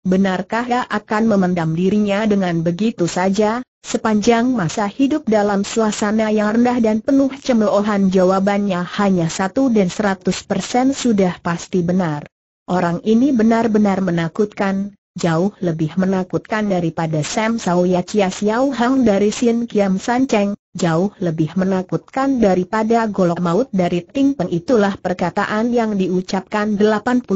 S1: benarkah ia akan memendam dirinya dengan begitu saja, Sepanjang masa hidup dalam suasana yang rendah dan penuh cemoohan jawabannya hanya satu dan seratus persen sudah pasti benar. Orang ini benar-benar menakutkan, jauh lebih menakutkan daripada Sam Ya Chia Xiao Hang dari Sin Kiam San Cheng, jauh lebih menakutkan daripada golok maut dari Ting Peng itulah perkataan yang diucapkan 80%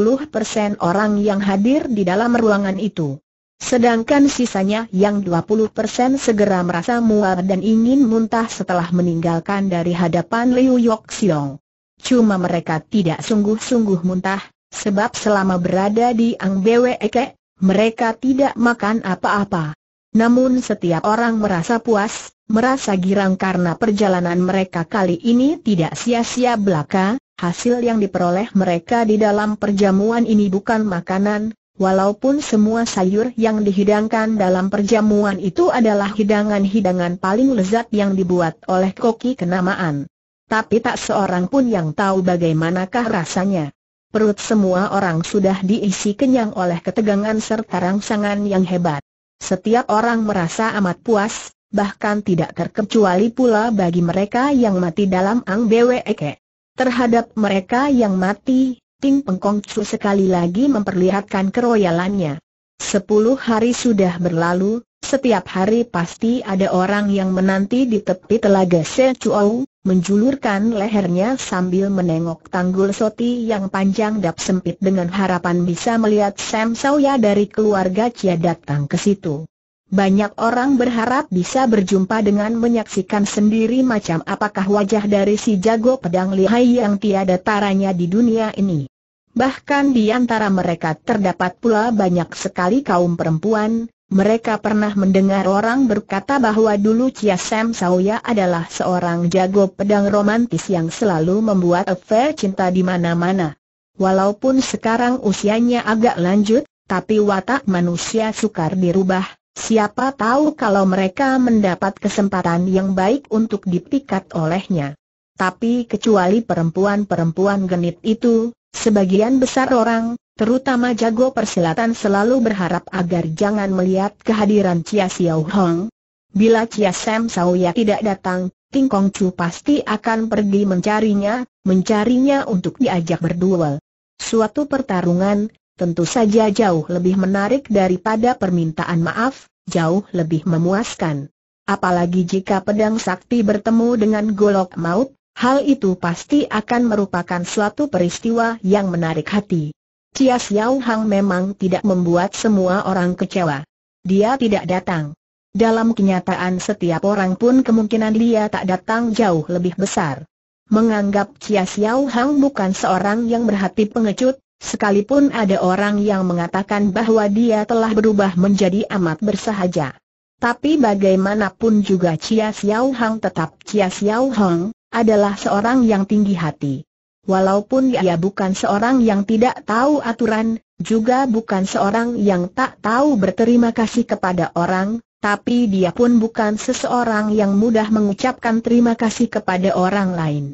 S1: orang yang hadir di dalam ruangan itu. Sedangkan sisanya yang 20% segera merasa mual dan ingin muntah setelah meninggalkan dari hadapan Liu Yok Siong. Cuma mereka tidak sungguh-sungguh muntah, sebab selama berada di Ang Bwe Eke, mereka tidak makan apa-apa. Namun setiap orang merasa puas, merasa girang karena perjalanan mereka kali ini tidak sia-sia belaka, hasil yang diperoleh mereka di dalam perjamuan ini bukan makanan, walaupun semua sayur yang dihidangkan dalam perjamuan itu adalah hidangan-hidangan paling lezat yang dibuat oleh koki kenamaan. Tapi tak seorang pun yang tahu bagaimanakah rasanya perut semua orang sudah diisi kenyang oleh ketegangan serta rangsangan yang hebat. Setiap orang merasa amat puas, bahkan tidak terkecuali pula bagi mereka yang mati dalam Ang Beweke. Terhadap mereka yang mati, Ting Pengkong Chu sekali lagi memperlihatkan keroyalannya. Sepuluh hari sudah berlalu, setiap hari pasti ada orang yang menanti di tepi telaga Sechuau, menjulurkan lehernya sambil menengok tanggul soti yang panjang dap sempit dengan harapan bisa melihat Sam Sawya dari keluarga Chia datang ke situ. Banyak orang berharap bisa berjumpa dengan menyaksikan sendiri macam apakah wajah dari si jago pedang lihai yang tiada taranya di dunia ini. Bahkan di antara mereka terdapat pula banyak sekali kaum perempuan, mereka pernah mendengar orang berkata bahwa dulu Chia Sam Sauya adalah seorang jago pedang romantis yang selalu membuat affair cinta di mana-mana. Walaupun sekarang usianya agak lanjut, tapi watak manusia sukar dirubah. Siapa tahu kalau mereka mendapat kesempatan yang baik untuk dipikat olehnya. Tapi kecuali perempuan-perempuan genit itu, sebagian besar orang, terutama jago persilatan selalu berharap agar jangan melihat kehadiran Chia Xiao Hong. Bila Chia Sam Sauya tidak datang, Ting Kong Chu pasti akan pergi mencarinya, mencarinya untuk diajak berduel. Suatu pertarungan, tentu saja jauh lebih menarik daripada permintaan maaf, jauh lebih memuaskan. Apalagi jika pedang sakti bertemu dengan golok maut, hal itu pasti akan merupakan suatu peristiwa yang menarik hati. Chia Xiao Hang memang tidak membuat semua orang kecewa. Dia tidak datang. Dalam kenyataan setiap orang pun kemungkinan dia tak datang jauh lebih besar. Menganggap Chia Xiao Hang bukan seorang yang berhati pengecut, sekalipun ada orang yang mengatakan bahwa dia telah berubah menjadi amat bersahaja. Tapi bagaimanapun juga Chia Xiao Hang tetap Chia Xiao Hang, adalah seorang yang tinggi hati. Walaupun dia bukan seorang yang tidak tahu aturan, juga bukan seorang yang tak tahu berterima kasih kepada orang, tapi dia pun bukan seseorang yang mudah mengucapkan terima kasih kepada orang lain.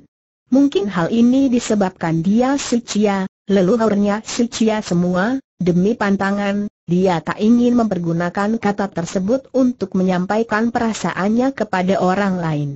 S1: Mungkin hal ini disebabkan dia sucia, leluhurnya sucia semua, demi pantangan, dia tak ingin mempergunakan kata tersebut untuk menyampaikan perasaannya kepada orang lain.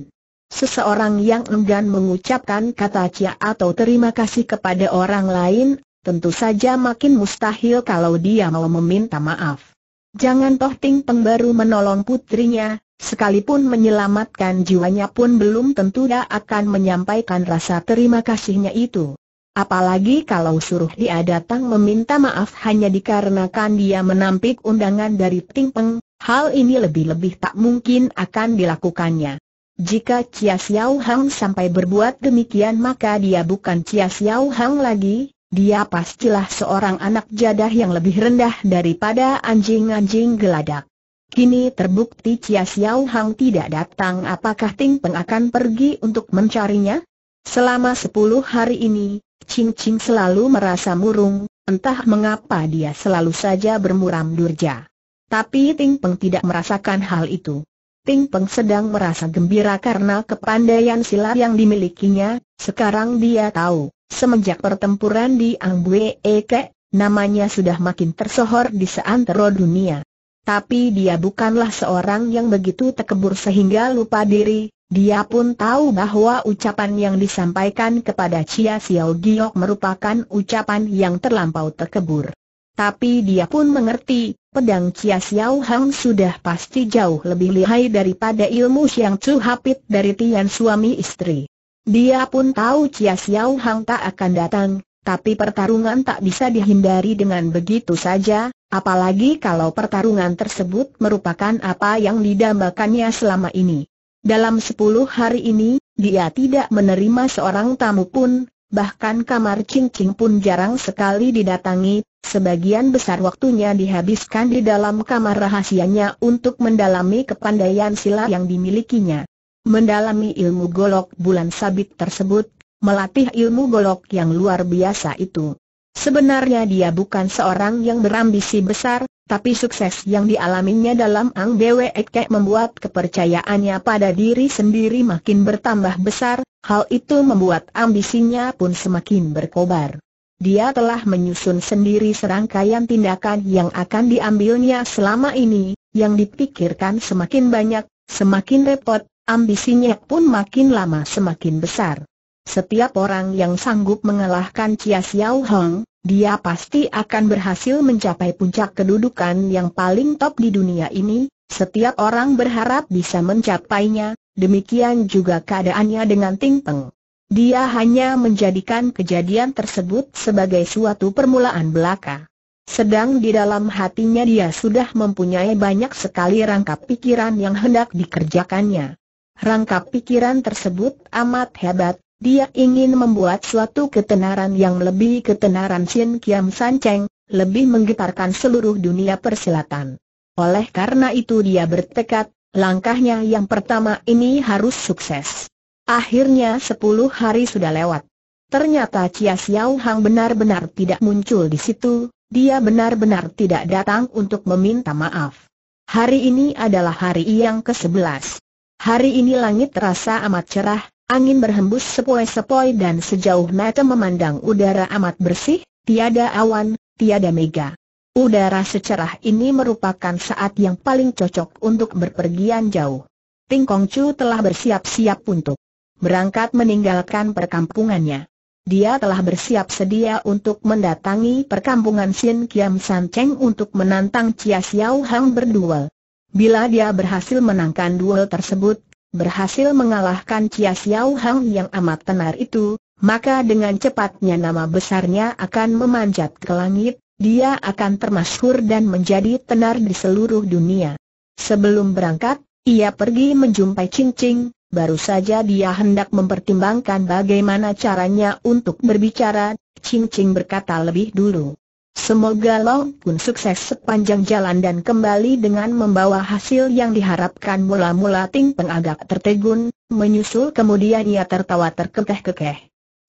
S1: Seseorang yang enggan mengucapkan kata cia atau terima kasih kepada orang lain, tentu saja makin mustahil kalau dia mau meminta maaf. Jangan toh Ting Pengbaru menolong putrinya, sekalipun menyelamatkan jiwanya pun belum tentu dia akan menyampaikan rasa terima kasihnya itu. Apalagi kalau suruh dia datang meminta maaf hanya dikarenakan dia menampik undangan dari Ting Peng, hal ini lebih-lebih tak mungkin akan dilakukannya. Jika Chia Xiao Hang sampai berbuat demikian maka dia bukan Chia Xiao Hang lagi, dia pastilah seorang anak jadah yang lebih rendah daripada anjing-anjing geladak. Kini terbukti Chia Xiao Hang tidak datang apakah Ting Peng akan pergi untuk mencarinya? Selama sepuluh hari ini, Ching Ching selalu merasa murung, entah mengapa dia selalu saja bermuram durja. Tapi Ting Peng tidak merasakan hal itu. Ping Peng sedang merasa gembira karena kepandaian silat yang dimilikinya, sekarang dia tahu, semenjak pertempuran di Angbue Eke, namanya sudah makin tersohor di seantero dunia. Tapi dia bukanlah seorang yang begitu tekebur sehingga lupa diri, dia pun tahu bahwa ucapan yang disampaikan kepada Chia Xiao Giok merupakan ucapan yang terlampau tekebur. Tapi dia pun mengerti, pedang Chia Xiao Hang sudah pasti jauh lebih lihai daripada ilmu Xiang Chu Hapit dari Tian suami istri. Dia pun tahu Chia Xiao Hang tak akan datang, tapi pertarungan tak bisa dihindari dengan begitu saja, apalagi kalau pertarungan tersebut merupakan apa yang didambakannya selama ini. Dalam sepuluh hari ini, dia tidak menerima seorang tamu pun, bahkan kamar cincin pun jarang sekali didatangi, sebagian besar waktunya dihabiskan di dalam kamar rahasianya untuk mendalami kepandaian silat yang dimilikinya. Mendalami ilmu golok bulan sabit tersebut, melatih ilmu golok yang luar biasa itu. Sebenarnya dia bukan seorang yang berambisi besar, tapi sukses yang dialaminya dalam Ang Bwe membuat kepercayaannya pada diri sendiri makin bertambah besar, Hal itu membuat ambisinya pun semakin berkobar. Dia telah menyusun sendiri serangkaian tindakan yang akan diambilnya selama ini, yang dipikirkan semakin banyak, semakin repot, ambisinya pun makin lama semakin besar. Setiap orang yang sanggup mengalahkan Chia Xiao Hong, dia pasti akan berhasil mencapai puncak kedudukan yang paling top di dunia ini, setiap orang berharap bisa mencapainya, demikian juga keadaannya dengan Ting Peng. Dia hanya menjadikan kejadian tersebut sebagai suatu permulaan belaka. Sedang di dalam hatinya dia sudah mempunyai banyak sekali rangkap pikiran yang hendak dikerjakannya. Rangkap pikiran tersebut amat hebat, dia ingin membuat suatu ketenaran yang lebih ketenaran Sin Kiam San Cheng, lebih menggetarkan seluruh dunia persilatan. Oleh karena itu dia bertekad, Langkahnya yang pertama ini harus sukses. Akhirnya sepuluh hari sudah lewat. Ternyata Chia Xiao Hang benar-benar tidak muncul di situ, dia benar-benar tidak datang untuk meminta maaf. Hari ini adalah hari yang ke-11. Hari ini langit terasa amat cerah, angin berhembus sepoi-sepoi dan sejauh mata memandang udara amat bersih, tiada awan, tiada mega. Udara secerah ini merupakan saat yang paling cocok untuk berpergian jauh. Ting Kong Chu telah bersiap-siap untuk berangkat meninggalkan perkampungannya. Dia telah bersiap sedia untuk mendatangi perkampungan Xin Kiam San Cheng untuk menantang Chia Xiao Hang berduel. Bila dia berhasil menangkan duel tersebut, berhasil mengalahkan Chia Xiao Hang yang amat tenar itu, maka dengan cepatnya nama besarnya akan memanjat ke langit, dia akan termasyhur dan menjadi tenar di seluruh dunia. Sebelum berangkat, ia pergi menjumpai Cincing, baru saja dia hendak mempertimbangkan bagaimana caranya untuk berbicara, Cincing berkata lebih dulu. Semoga Long pun sukses sepanjang jalan dan kembali dengan membawa hasil yang diharapkan mula-mula Ting Peng tertegun, menyusul kemudian ia tertawa terkekeh-kekeh.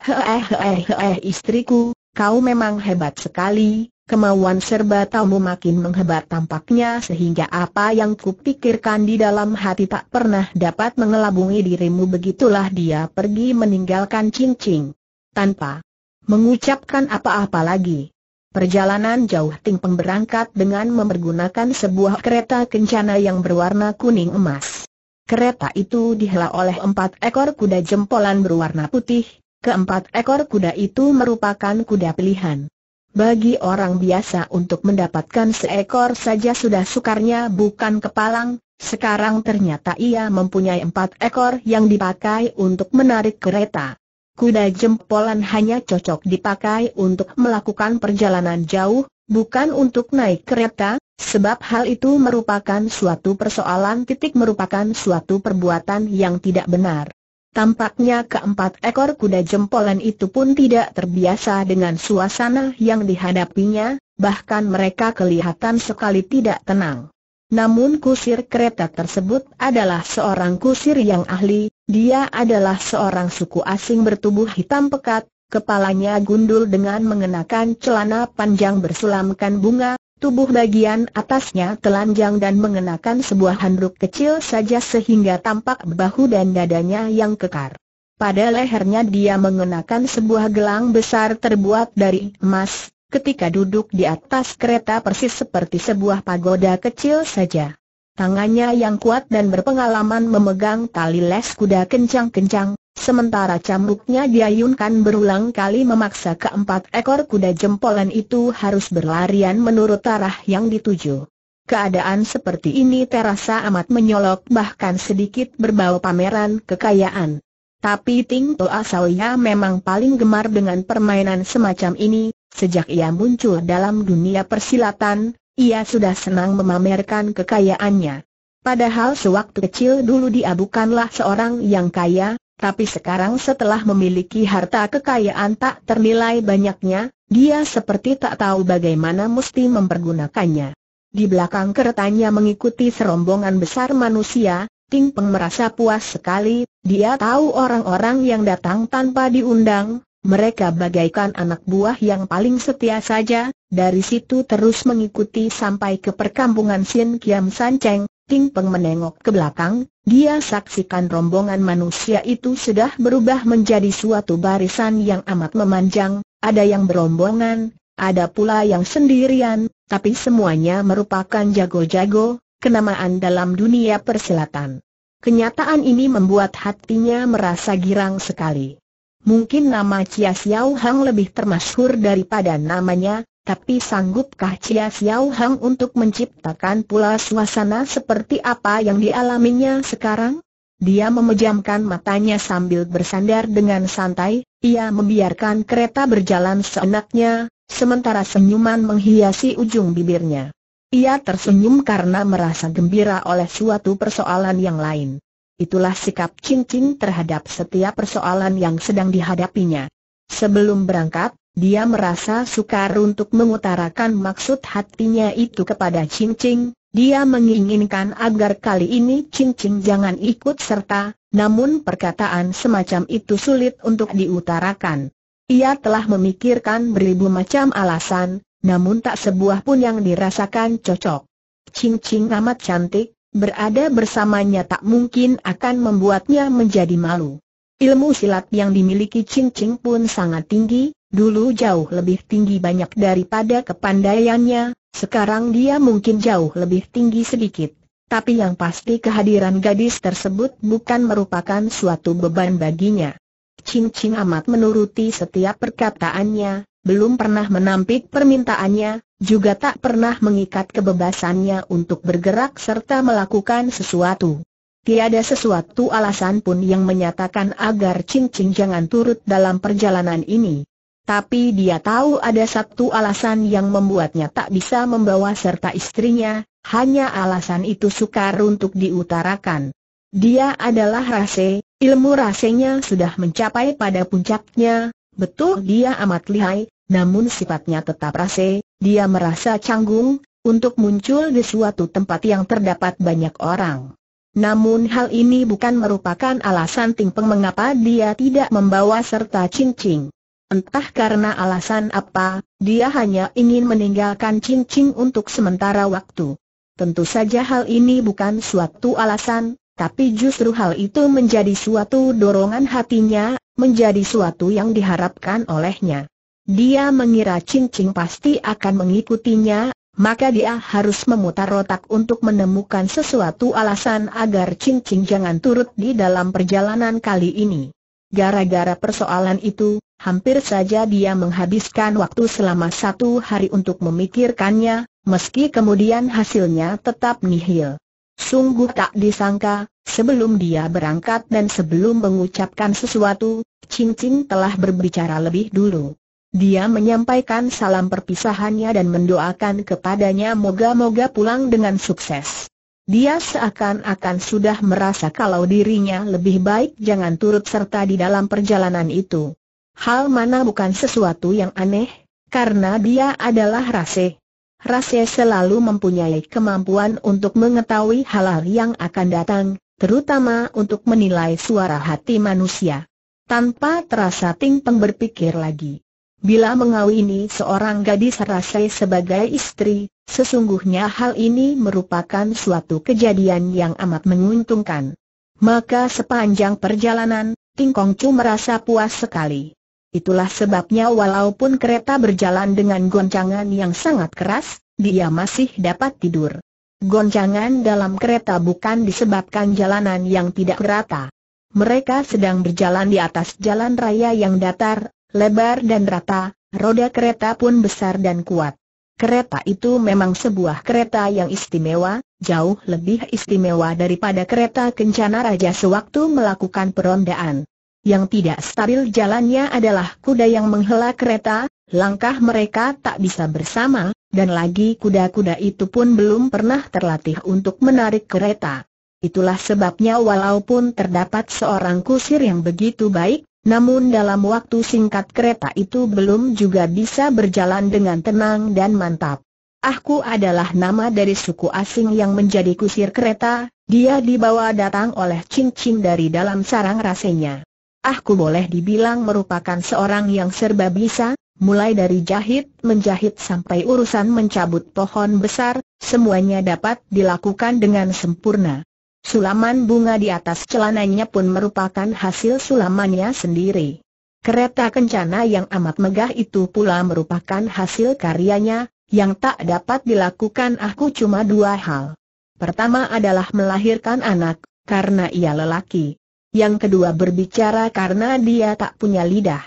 S1: Heeh heeh heeh istriku, kau memang hebat sekali, Kemauan serba tahu makin menghebat tampaknya sehingga apa yang kupikirkan di dalam hati tak pernah dapat mengelabungi dirimu begitulah dia pergi meninggalkan cincin. Tanpa mengucapkan apa-apa lagi. Perjalanan jauh Ting Peng berangkat dengan mempergunakan sebuah kereta kencana yang berwarna kuning emas. Kereta itu dihela oleh empat ekor kuda jempolan berwarna putih, keempat ekor kuda itu merupakan kuda pilihan. Bagi orang biasa untuk mendapatkan seekor saja sudah sukarnya bukan kepalang, sekarang ternyata ia mempunyai empat ekor yang dipakai untuk menarik kereta. Kuda jempolan hanya cocok dipakai untuk melakukan perjalanan jauh, bukan untuk naik kereta, sebab hal itu merupakan suatu persoalan titik merupakan suatu perbuatan yang tidak benar. Tampaknya keempat ekor kuda jempolan itu pun tidak terbiasa dengan suasana yang dihadapinya, bahkan mereka kelihatan sekali tidak tenang. Namun kusir kereta tersebut adalah seorang kusir yang ahli, dia adalah seorang suku asing bertubuh hitam pekat, kepalanya gundul dengan mengenakan celana panjang bersulamkan bunga, Tubuh bagian atasnya telanjang dan mengenakan sebuah handuk kecil saja sehingga tampak bahu dan dadanya yang kekar. Pada lehernya dia mengenakan sebuah gelang besar terbuat dari emas, ketika duduk di atas kereta persis seperti sebuah pagoda kecil saja. Tangannya yang kuat dan berpengalaman memegang tali les kuda kencang-kencang, Sementara cambuknya diayunkan berulang kali memaksa keempat ekor kuda jempolan itu harus berlarian menurut arah yang dituju. Keadaan seperti ini terasa amat menyolok bahkan sedikit berbau pameran kekayaan. Tapi Ting To Sauya memang paling gemar dengan permainan semacam ini, sejak ia muncul dalam dunia persilatan, ia sudah senang memamerkan kekayaannya. Padahal sewaktu kecil dulu dia bukanlah seorang yang kaya, tapi sekarang setelah memiliki harta kekayaan tak ternilai banyaknya, dia seperti tak tahu bagaimana mesti mempergunakannya. Di belakang keretanya mengikuti serombongan besar manusia, Ting Peng merasa puas sekali, dia tahu orang-orang yang datang tanpa diundang, mereka bagaikan anak buah yang paling setia saja, dari situ terus mengikuti sampai ke perkampungan Sin Kiam San Cheng, Ting Peng menengok ke belakang, dia saksikan rombongan manusia itu sudah berubah menjadi suatu barisan yang amat memanjang, ada yang berombongan, ada pula yang sendirian, tapi semuanya merupakan jago-jago, kenamaan dalam dunia persilatan. Kenyataan ini membuat hatinya merasa girang sekali. Mungkin nama Chia Xiao Hang lebih termasyhur daripada namanya, tapi sanggupkah Chia Xiao Hang untuk menciptakan pula suasana seperti apa yang dialaminya sekarang? Dia memejamkan matanya sambil bersandar dengan santai, ia membiarkan kereta berjalan seenaknya, sementara senyuman menghiasi ujung bibirnya. Ia tersenyum karena merasa gembira oleh suatu persoalan yang lain. Itulah sikap cincin terhadap setiap persoalan yang sedang dihadapinya. Sebelum berangkat, dia merasa sukar untuk mengutarakan maksud hatinya itu kepada Ching Ching, dia menginginkan agar kali ini Ching Ching jangan ikut serta, namun perkataan semacam itu sulit untuk diutarakan. Ia telah memikirkan beribu macam alasan, namun tak sebuah pun yang dirasakan cocok. Ching Ching amat cantik, berada bersamanya tak mungkin akan membuatnya menjadi malu. Ilmu silat yang dimiliki Ching Ching pun sangat tinggi, Dulu jauh lebih tinggi banyak daripada kepandaiannya, sekarang dia mungkin jauh lebih tinggi sedikit. Tapi yang pasti kehadiran gadis tersebut bukan merupakan suatu beban baginya. Ching Ching amat menuruti setiap perkataannya, belum pernah menampik permintaannya, juga tak pernah mengikat kebebasannya untuk bergerak serta melakukan sesuatu. Tiada sesuatu alasan pun yang menyatakan agar Ching Ching jangan turut dalam perjalanan ini. Tapi dia tahu ada satu alasan yang membuatnya tak bisa membawa serta istrinya, hanya alasan itu sukar untuk diutarakan. Dia adalah rase, ilmu rasenya sudah mencapai pada puncaknya, betul dia amat lihai, namun sifatnya tetap rase, dia merasa canggung, untuk muncul di suatu tempat yang terdapat banyak orang. Namun hal ini bukan merupakan alasan Ting Peng mengapa dia tidak membawa serta cincin. Entah karena alasan apa, dia hanya ingin meninggalkan cincin untuk sementara waktu. Tentu saja hal ini bukan suatu alasan, tapi justru hal itu menjadi suatu dorongan hatinya, menjadi suatu yang diharapkan olehnya. Dia mengira cincin pasti akan mengikutinya, maka dia harus memutar otak untuk menemukan sesuatu alasan agar cincin jangan turut di dalam perjalanan kali ini. Gara-gara persoalan itu, hampir saja dia menghabiskan waktu selama satu hari untuk memikirkannya, meski kemudian hasilnya tetap nihil. Sungguh tak disangka, sebelum dia berangkat dan sebelum mengucapkan sesuatu, Ching telah berbicara lebih dulu. Dia menyampaikan salam perpisahannya dan mendoakan kepadanya moga-moga pulang dengan sukses. Dia seakan-akan sudah merasa kalau dirinya lebih baik jangan turut serta di dalam perjalanan itu. Hal mana bukan sesuatu yang aneh, karena dia adalah Rase. Rase selalu mempunyai kemampuan untuk mengetahui hal-hal yang akan datang, terutama untuk menilai suara hati manusia. Tanpa terasa Ting Peng berpikir lagi. Bila mengawini seorang gadis Rasai sebagai istri, sesungguhnya hal ini merupakan suatu kejadian yang amat menguntungkan. Maka sepanjang perjalanan, Ting Kong Chu merasa puas sekali. Itulah sebabnya walaupun kereta berjalan dengan goncangan yang sangat keras, dia masih dapat tidur. Goncangan dalam kereta bukan disebabkan jalanan yang tidak rata. Mereka sedang berjalan di atas jalan raya yang datar, lebar dan rata, roda kereta pun besar dan kuat. Kereta itu memang sebuah kereta yang istimewa, jauh lebih istimewa daripada kereta kencana raja sewaktu melakukan perondaan. Yang tidak stabil jalannya adalah kuda yang menghela kereta, langkah mereka tak bisa bersama, dan lagi kuda-kuda itu pun belum pernah terlatih untuk menarik kereta. Itulah sebabnya walaupun terdapat seorang kusir yang begitu baik, namun dalam waktu singkat kereta itu belum juga bisa berjalan dengan tenang dan mantap. Aku adalah nama dari suku asing yang menjadi kusir kereta, dia dibawa datang oleh cincin dari dalam sarang rasenya. Aku boleh dibilang merupakan seorang yang serba bisa, mulai dari jahit, menjahit sampai urusan mencabut pohon besar, semuanya dapat dilakukan dengan sempurna. Sulaman bunga di atas celananya pun merupakan hasil sulamannya sendiri. Kereta kencana yang amat megah itu pula merupakan hasil karyanya, yang tak dapat dilakukan aku cuma dua hal. Pertama adalah melahirkan anak, karena ia lelaki. Yang kedua berbicara karena dia tak punya lidah.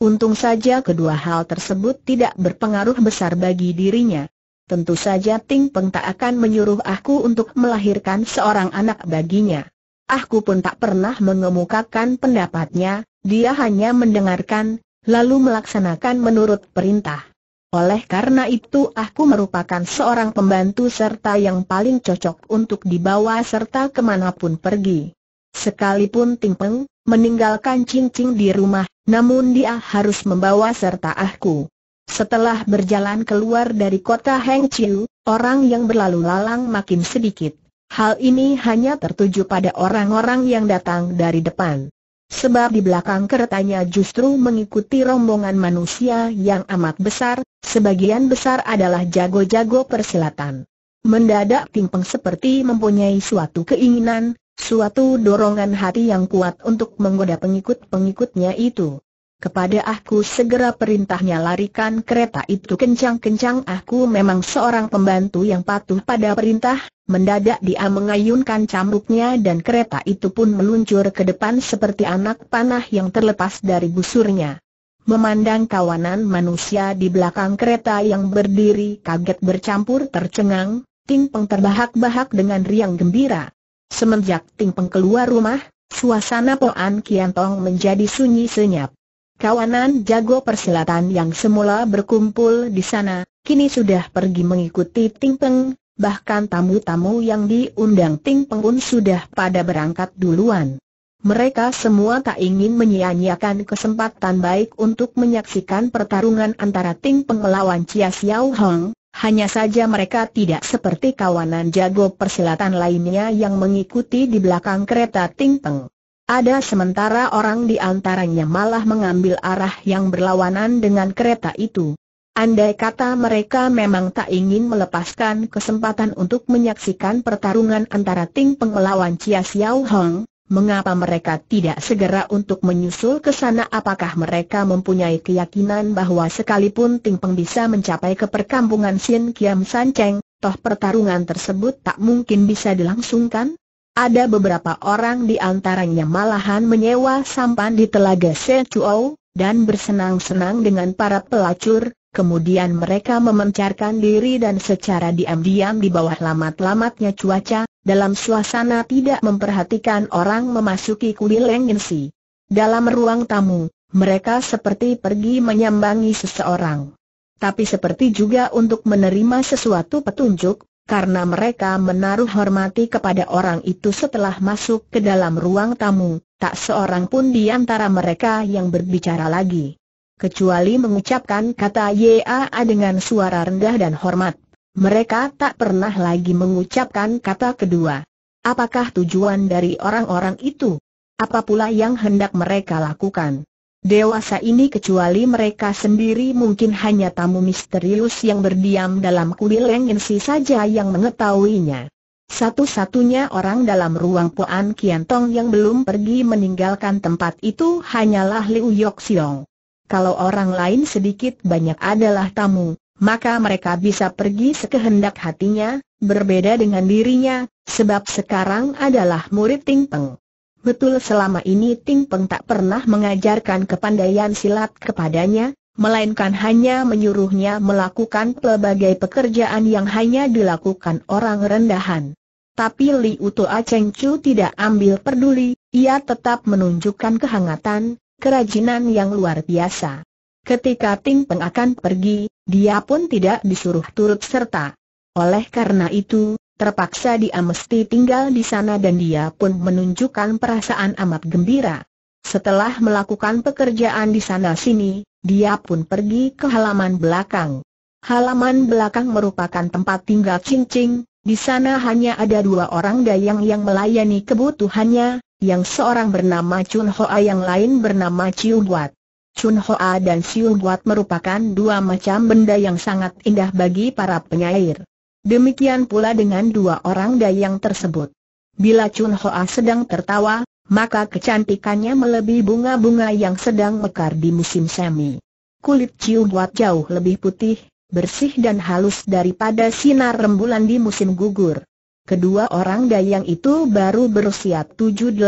S1: Untung saja kedua hal tersebut tidak berpengaruh besar bagi dirinya tentu saja Ting Peng tak akan menyuruh aku untuk melahirkan seorang anak baginya. Aku pun tak pernah mengemukakan pendapatnya, dia hanya mendengarkan, lalu melaksanakan menurut perintah. Oleh karena itu aku merupakan seorang pembantu serta yang paling cocok untuk dibawa serta kemanapun pergi. Sekalipun Ting Peng meninggalkan cincin di rumah, namun dia harus membawa serta aku. Setelah berjalan keluar dari kota Hengqiu, orang yang berlalu lalang makin sedikit. Hal ini hanya tertuju pada orang-orang yang datang dari depan. Sebab di belakang keretanya justru mengikuti rombongan manusia yang amat besar, sebagian besar adalah jago-jago persilatan. Mendadak Timpeng seperti mempunyai suatu keinginan, suatu dorongan hati yang kuat untuk menggoda pengikut-pengikutnya itu. Kepada aku segera perintahnya larikan kereta itu kencang-kencang aku memang seorang pembantu yang patuh pada perintah, mendadak dia mengayunkan cambuknya dan kereta itu pun meluncur ke depan seperti anak panah yang terlepas dari busurnya. Memandang kawanan manusia di belakang kereta yang berdiri kaget bercampur tercengang, Ting Peng terbahak-bahak dengan riang gembira. Semenjak Ting Peng keluar rumah, suasana Poan kian tong menjadi sunyi senyap. Kawanan jago persilatan yang semula berkumpul di sana, kini sudah pergi mengikuti Ting Peng, bahkan tamu-tamu yang diundang Ting Peng pun sudah pada berangkat duluan. Mereka semua tak ingin menyia-nyiakan kesempatan baik untuk menyaksikan pertarungan antara Ting Peng melawan Chia Xiao Hong, hanya saja mereka tidak seperti kawanan jago persilatan lainnya yang mengikuti di belakang kereta Ting Peng. Ada sementara orang di antaranya malah mengambil arah yang berlawanan dengan kereta itu. Andai kata mereka memang tak ingin melepaskan kesempatan untuk menyaksikan pertarungan antara Ting Peng melawan Chia Xiao Hong, Mengapa mereka tidak segera untuk menyusul ke sana apakah mereka mempunyai keyakinan bahwa sekalipun Ting Peng bisa mencapai ke perkampungan Xin Kiam San Cheng, toh pertarungan tersebut tak mungkin bisa dilangsungkan? Ada beberapa orang di antaranya malahan menyewa sampan di telaga Sechuau, dan bersenang-senang dengan para pelacur, kemudian mereka memencarkan diri dan secara diam-diam di bawah lamat-lamatnya cuaca, dalam suasana tidak memperhatikan orang memasuki kuil Lengensi. Dalam ruang tamu, mereka seperti pergi menyambangi seseorang. Tapi seperti juga untuk menerima sesuatu petunjuk, karena mereka menaruh hormati kepada orang itu setelah masuk ke dalam ruang tamu, tak seorang pun di antara mereka yang berbicara lagi. Kecuali mengucapkan kata YAA dengan suara rendah dan hormat, mereka tak pernah lagi mengucapkan kata kedua. Apakah tujuan dari orang-orang itu? Apa pula yang hendak mereka lakukan? Dewasa ini kecuali mereka sendiri mungkin hanya tamu misterius yang berdiam dalam kuil Engensi saja yang mengetahuinya. Satu-satunya orang dalam ruang Puan Kiantong yang belum pergi meninggalkan tempat itu hanyalah Liu Yoxiong. Kalau orang lain sedikit banyak adalah tamu, maka mereka bisa pergi sekehendak hatinya, berbeda dengan dirinya, sebab sekarang adalah murid Ting Peng. Betul selama ini Ting Peng tak pernah mengajarkan kepandaian silat kepadanya, melainkan hanya menyuruhnya melakukan pelbagai pekerjaan yang hanya dilakukan orang rendahan. Tapi Uto A Cheng Chu tidak ambil peduli, ia tetap menunjukkan kehangatan, kerajinan yang luar biasa. Ketika Ting Peng akan pergi, dia pun tidak disuruh turut serta. Oleh karena itu, Terpaksa dia mesti tinggal di sana dan dia pun menunjukkan perasaan amat gembira. Setelah melakukan pekerjaan di sana-sini, dia pun pergi ke halaman belakang. Halaman belakang merupakan tempat tinggal cincing, di sana hanya ada dua orang dayang yang melayani kebutuhannya, yang seorang bernama Chun Hoa yang lain bernama Chiu Buat. Chun Hoa dan Chiu Buat merupakan dua macam benda yang sangat indah bagi para penyair. Demikian pula dengan dua orang dayang tersebut. Bila Chun Hoa sedang tertawa, maka kecantikannya melebihi bunga-bunga yang sedang mekar di musim semi. Kulit Ciu Buat jauh lebih putih, bersih dan halus daripada sinar rembulan di musim gugur. Kedua orang dayang itu baru berusia 7-18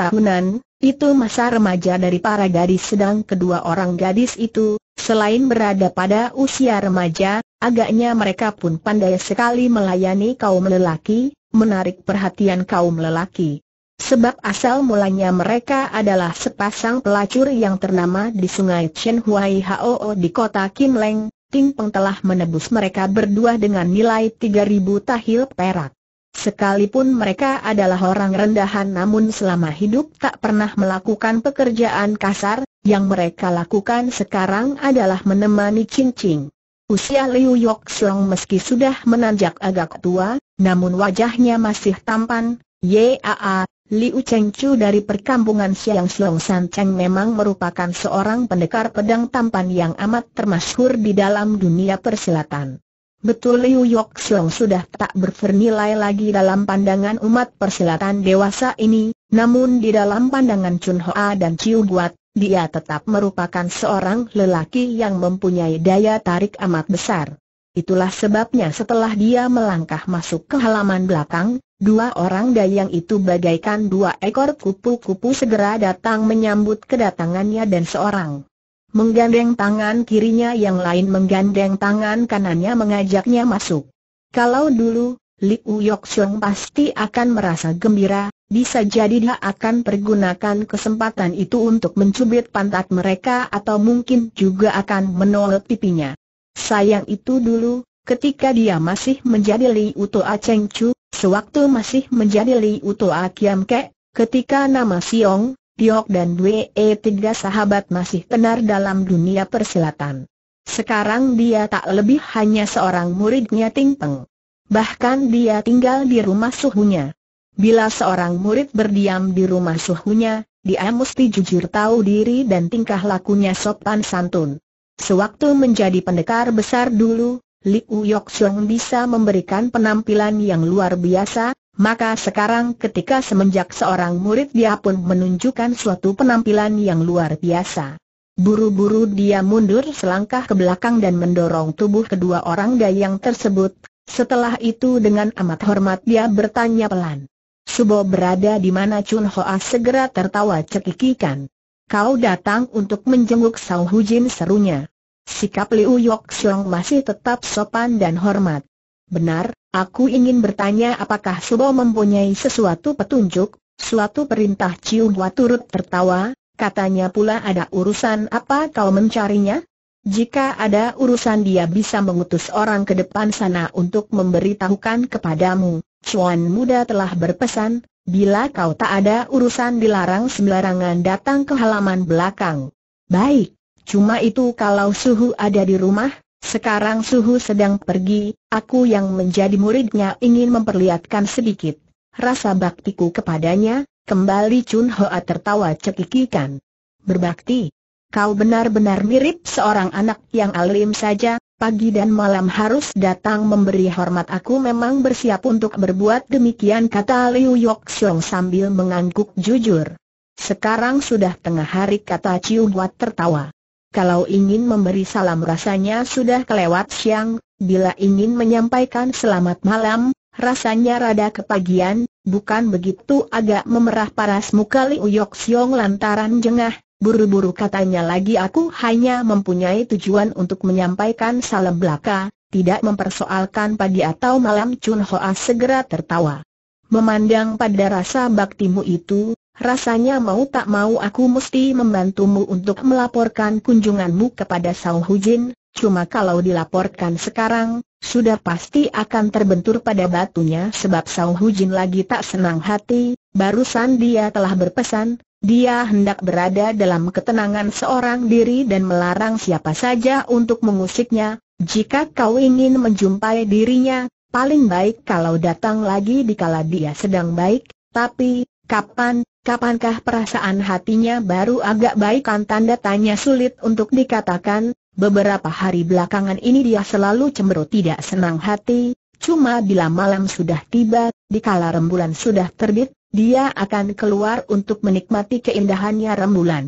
S1: tahunan, itu masa remaja dari para gadis sedang kedua orang gadis itu, selain berada pada usia remaja, Agaknya mereka pun pandai sekali melayani kaum lelaki, menarik perhatian kaum lelaki. Sebab asal mulanya mereka adalah sepasang pelacur yang ternama di sungai Chen Huai Hoo di kota Kim Leng, Ting Peng telah menebus mereka berdua dengan nilai 3000 tahil perak. Sekalipun mereka adalah orang rendahan namun selama hidup tak pernah melakukan pekerjaan kasar, yang mereka lakukan sekarang adalah menemani cincin. Usia Liu Yok Siong meski sudah menanjak agak tua, namun wajahnya masih tampan, Yaa, Liu Cheng Chu dari perkampungan Siang Siong San Cheng memang merupakan seorang pendekar pedang tampan yang amat termasyhur di dalam dunia persilatan. Betul Liu Yok Siong sudah tak bernilai lagi dalam pandangan umat persilatan dewasa ini, namun di dalam pandangan Chun Hoa dan Chiu Guat, dia tetap merupakan seorang lelaki yang mempunyai daya tarik amat besar. Itulah sebabnya setelah dia melangkah masuk ke halaman belakang, dua orang dayang itu bagaikan dua ekor kupu-kupu segera datang menyambut kedatangannya dan seorang menggandeng tangan kirinya yang lain menggandeng tangan kanannya mengajaknya masuk. Kalau dulu, Li Uyok Xiong pasti akan merasa gembira, bisa jadi dia akan pergunakan kesempatan itu untuk mencubit pantat mereka atau mungkin juga akan menolak pipinya. Sayang itu dulu, ketika dia masih menjadi Li Uto A Cheng Chu, sewaktu masih menjadi Li Utoa Kiam Ke, ketika nama Siong, Piok dan E tiga sahabat masih tenar dalam dunia persilatan. Sekarang dia tak lebih hanya seorang muridnya Ting Peng. Bahkan dia tinggal di rumah suhunya. Bila seorang murid berdiam di rumah suhunya, dia mesti jujur tahu diri dan tingkah lakunya sopan santun. Sewaktu menjadi pendekar besar dulu, Liu Yok Song bisa memberikan penampilan yang luar biasa, maka sekarang ketika semenjak seorang murid dia pun menunjukkan suatu penampilan yang luar biasa. Buru-buru dia mundur selangkah ke belakang dan mendorong tubuh kedua orang dayang tersebut, setelah itu dengan amat hormat dia bertanya pelan. Subo berada di mana Chun Hoa segera tertawa cekikikan. Kau datang untuk menjenguk Sao Jin serunya. Sikap Liu Yok Xiong masih tetap sopan dan hormat. Benar, aku ingin bertanya apakah Subo mempunyai sesuatu petunjuk, suatu perintah Ciu Hua turut tertawa, katanya pula ada urusan apa kau mencarinya? Jika ada urusan dia bisa mengutus orang ke depan sana untuk memberitahukan kepadamu. Cuan muda telah berpesan, bila kau tak ada urusan dilarang sembarangan datang ke halaman belakang. Baik, cuma itu kalau suhu ada di rumah, sekarang suhu sedang pergi, aku yang menjadi muridnya ingin memperlihatkan sedikit rasa baktiku kepadanya, kembali Chun Hoa tertawa cekikikan. Berbakti, kau benar-benar mirip seorang anak yang alim saja, pagi dan malam harus datang memberi hormat aku memang bersiap untuk berbuat demikian kata Liu Yok Xiong sambil mengangguk jujur. Sekarang sudah tengah hari kata Ciu Buat tertawa. Kalau ingin memberi salam rasanya sudah kelewat siang, bila ingin menyampaikan selamat malam, rasanya rada kepagian, bukan begitu agak memerah paras muka Liu Yok Xiong lantaran jengah, Buru-buru katanya lagi aku hanya mempunyai tujuan untuk menyampaikan salam belaka, tidak mempersoalkan pagi atau malam Chun Hoa segera tertawa. Memandang pada rasa baktimu itu, rasanya mau tak mau aku mesti membantumu untuk melaporkan kunjunganmu kepada Sao Jin. cuma kalau dilaporkan sekarang, sudah pasti akan terbentur pada batunya sebab Sao Jin lagi tak senang hati, barusan dia telah berpesan, dia hendak berada dalam ketenangan seorang diri dan melarang siapa saja untuk mengusiknya. Jika kau ingin menjumpai dirinya, paling baik kalau datang lagi di kalau dia sedang baik. Tapi, kapan, kapankah perasaan hatinya baru agak baik? Kan tanda tanya sulit untuk dikatakan. Beberapa hari belakangan ini dia selalu cemberut tidak senang hati, cuma bila malam sudah tiba, di kalau rembulan sudah terbit, dia akan keluar untuk menikmati keindahannya rembulan.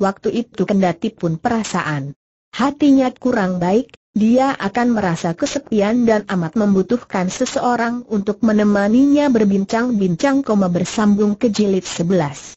S1: Waktu itu kendati pun perasaan hatinya kurang baik, dia akan merasa kesepian dan amat membutuhkan seseorang untuk menemaninya berbincang-bincang koma bersambung ke jilid sebelas.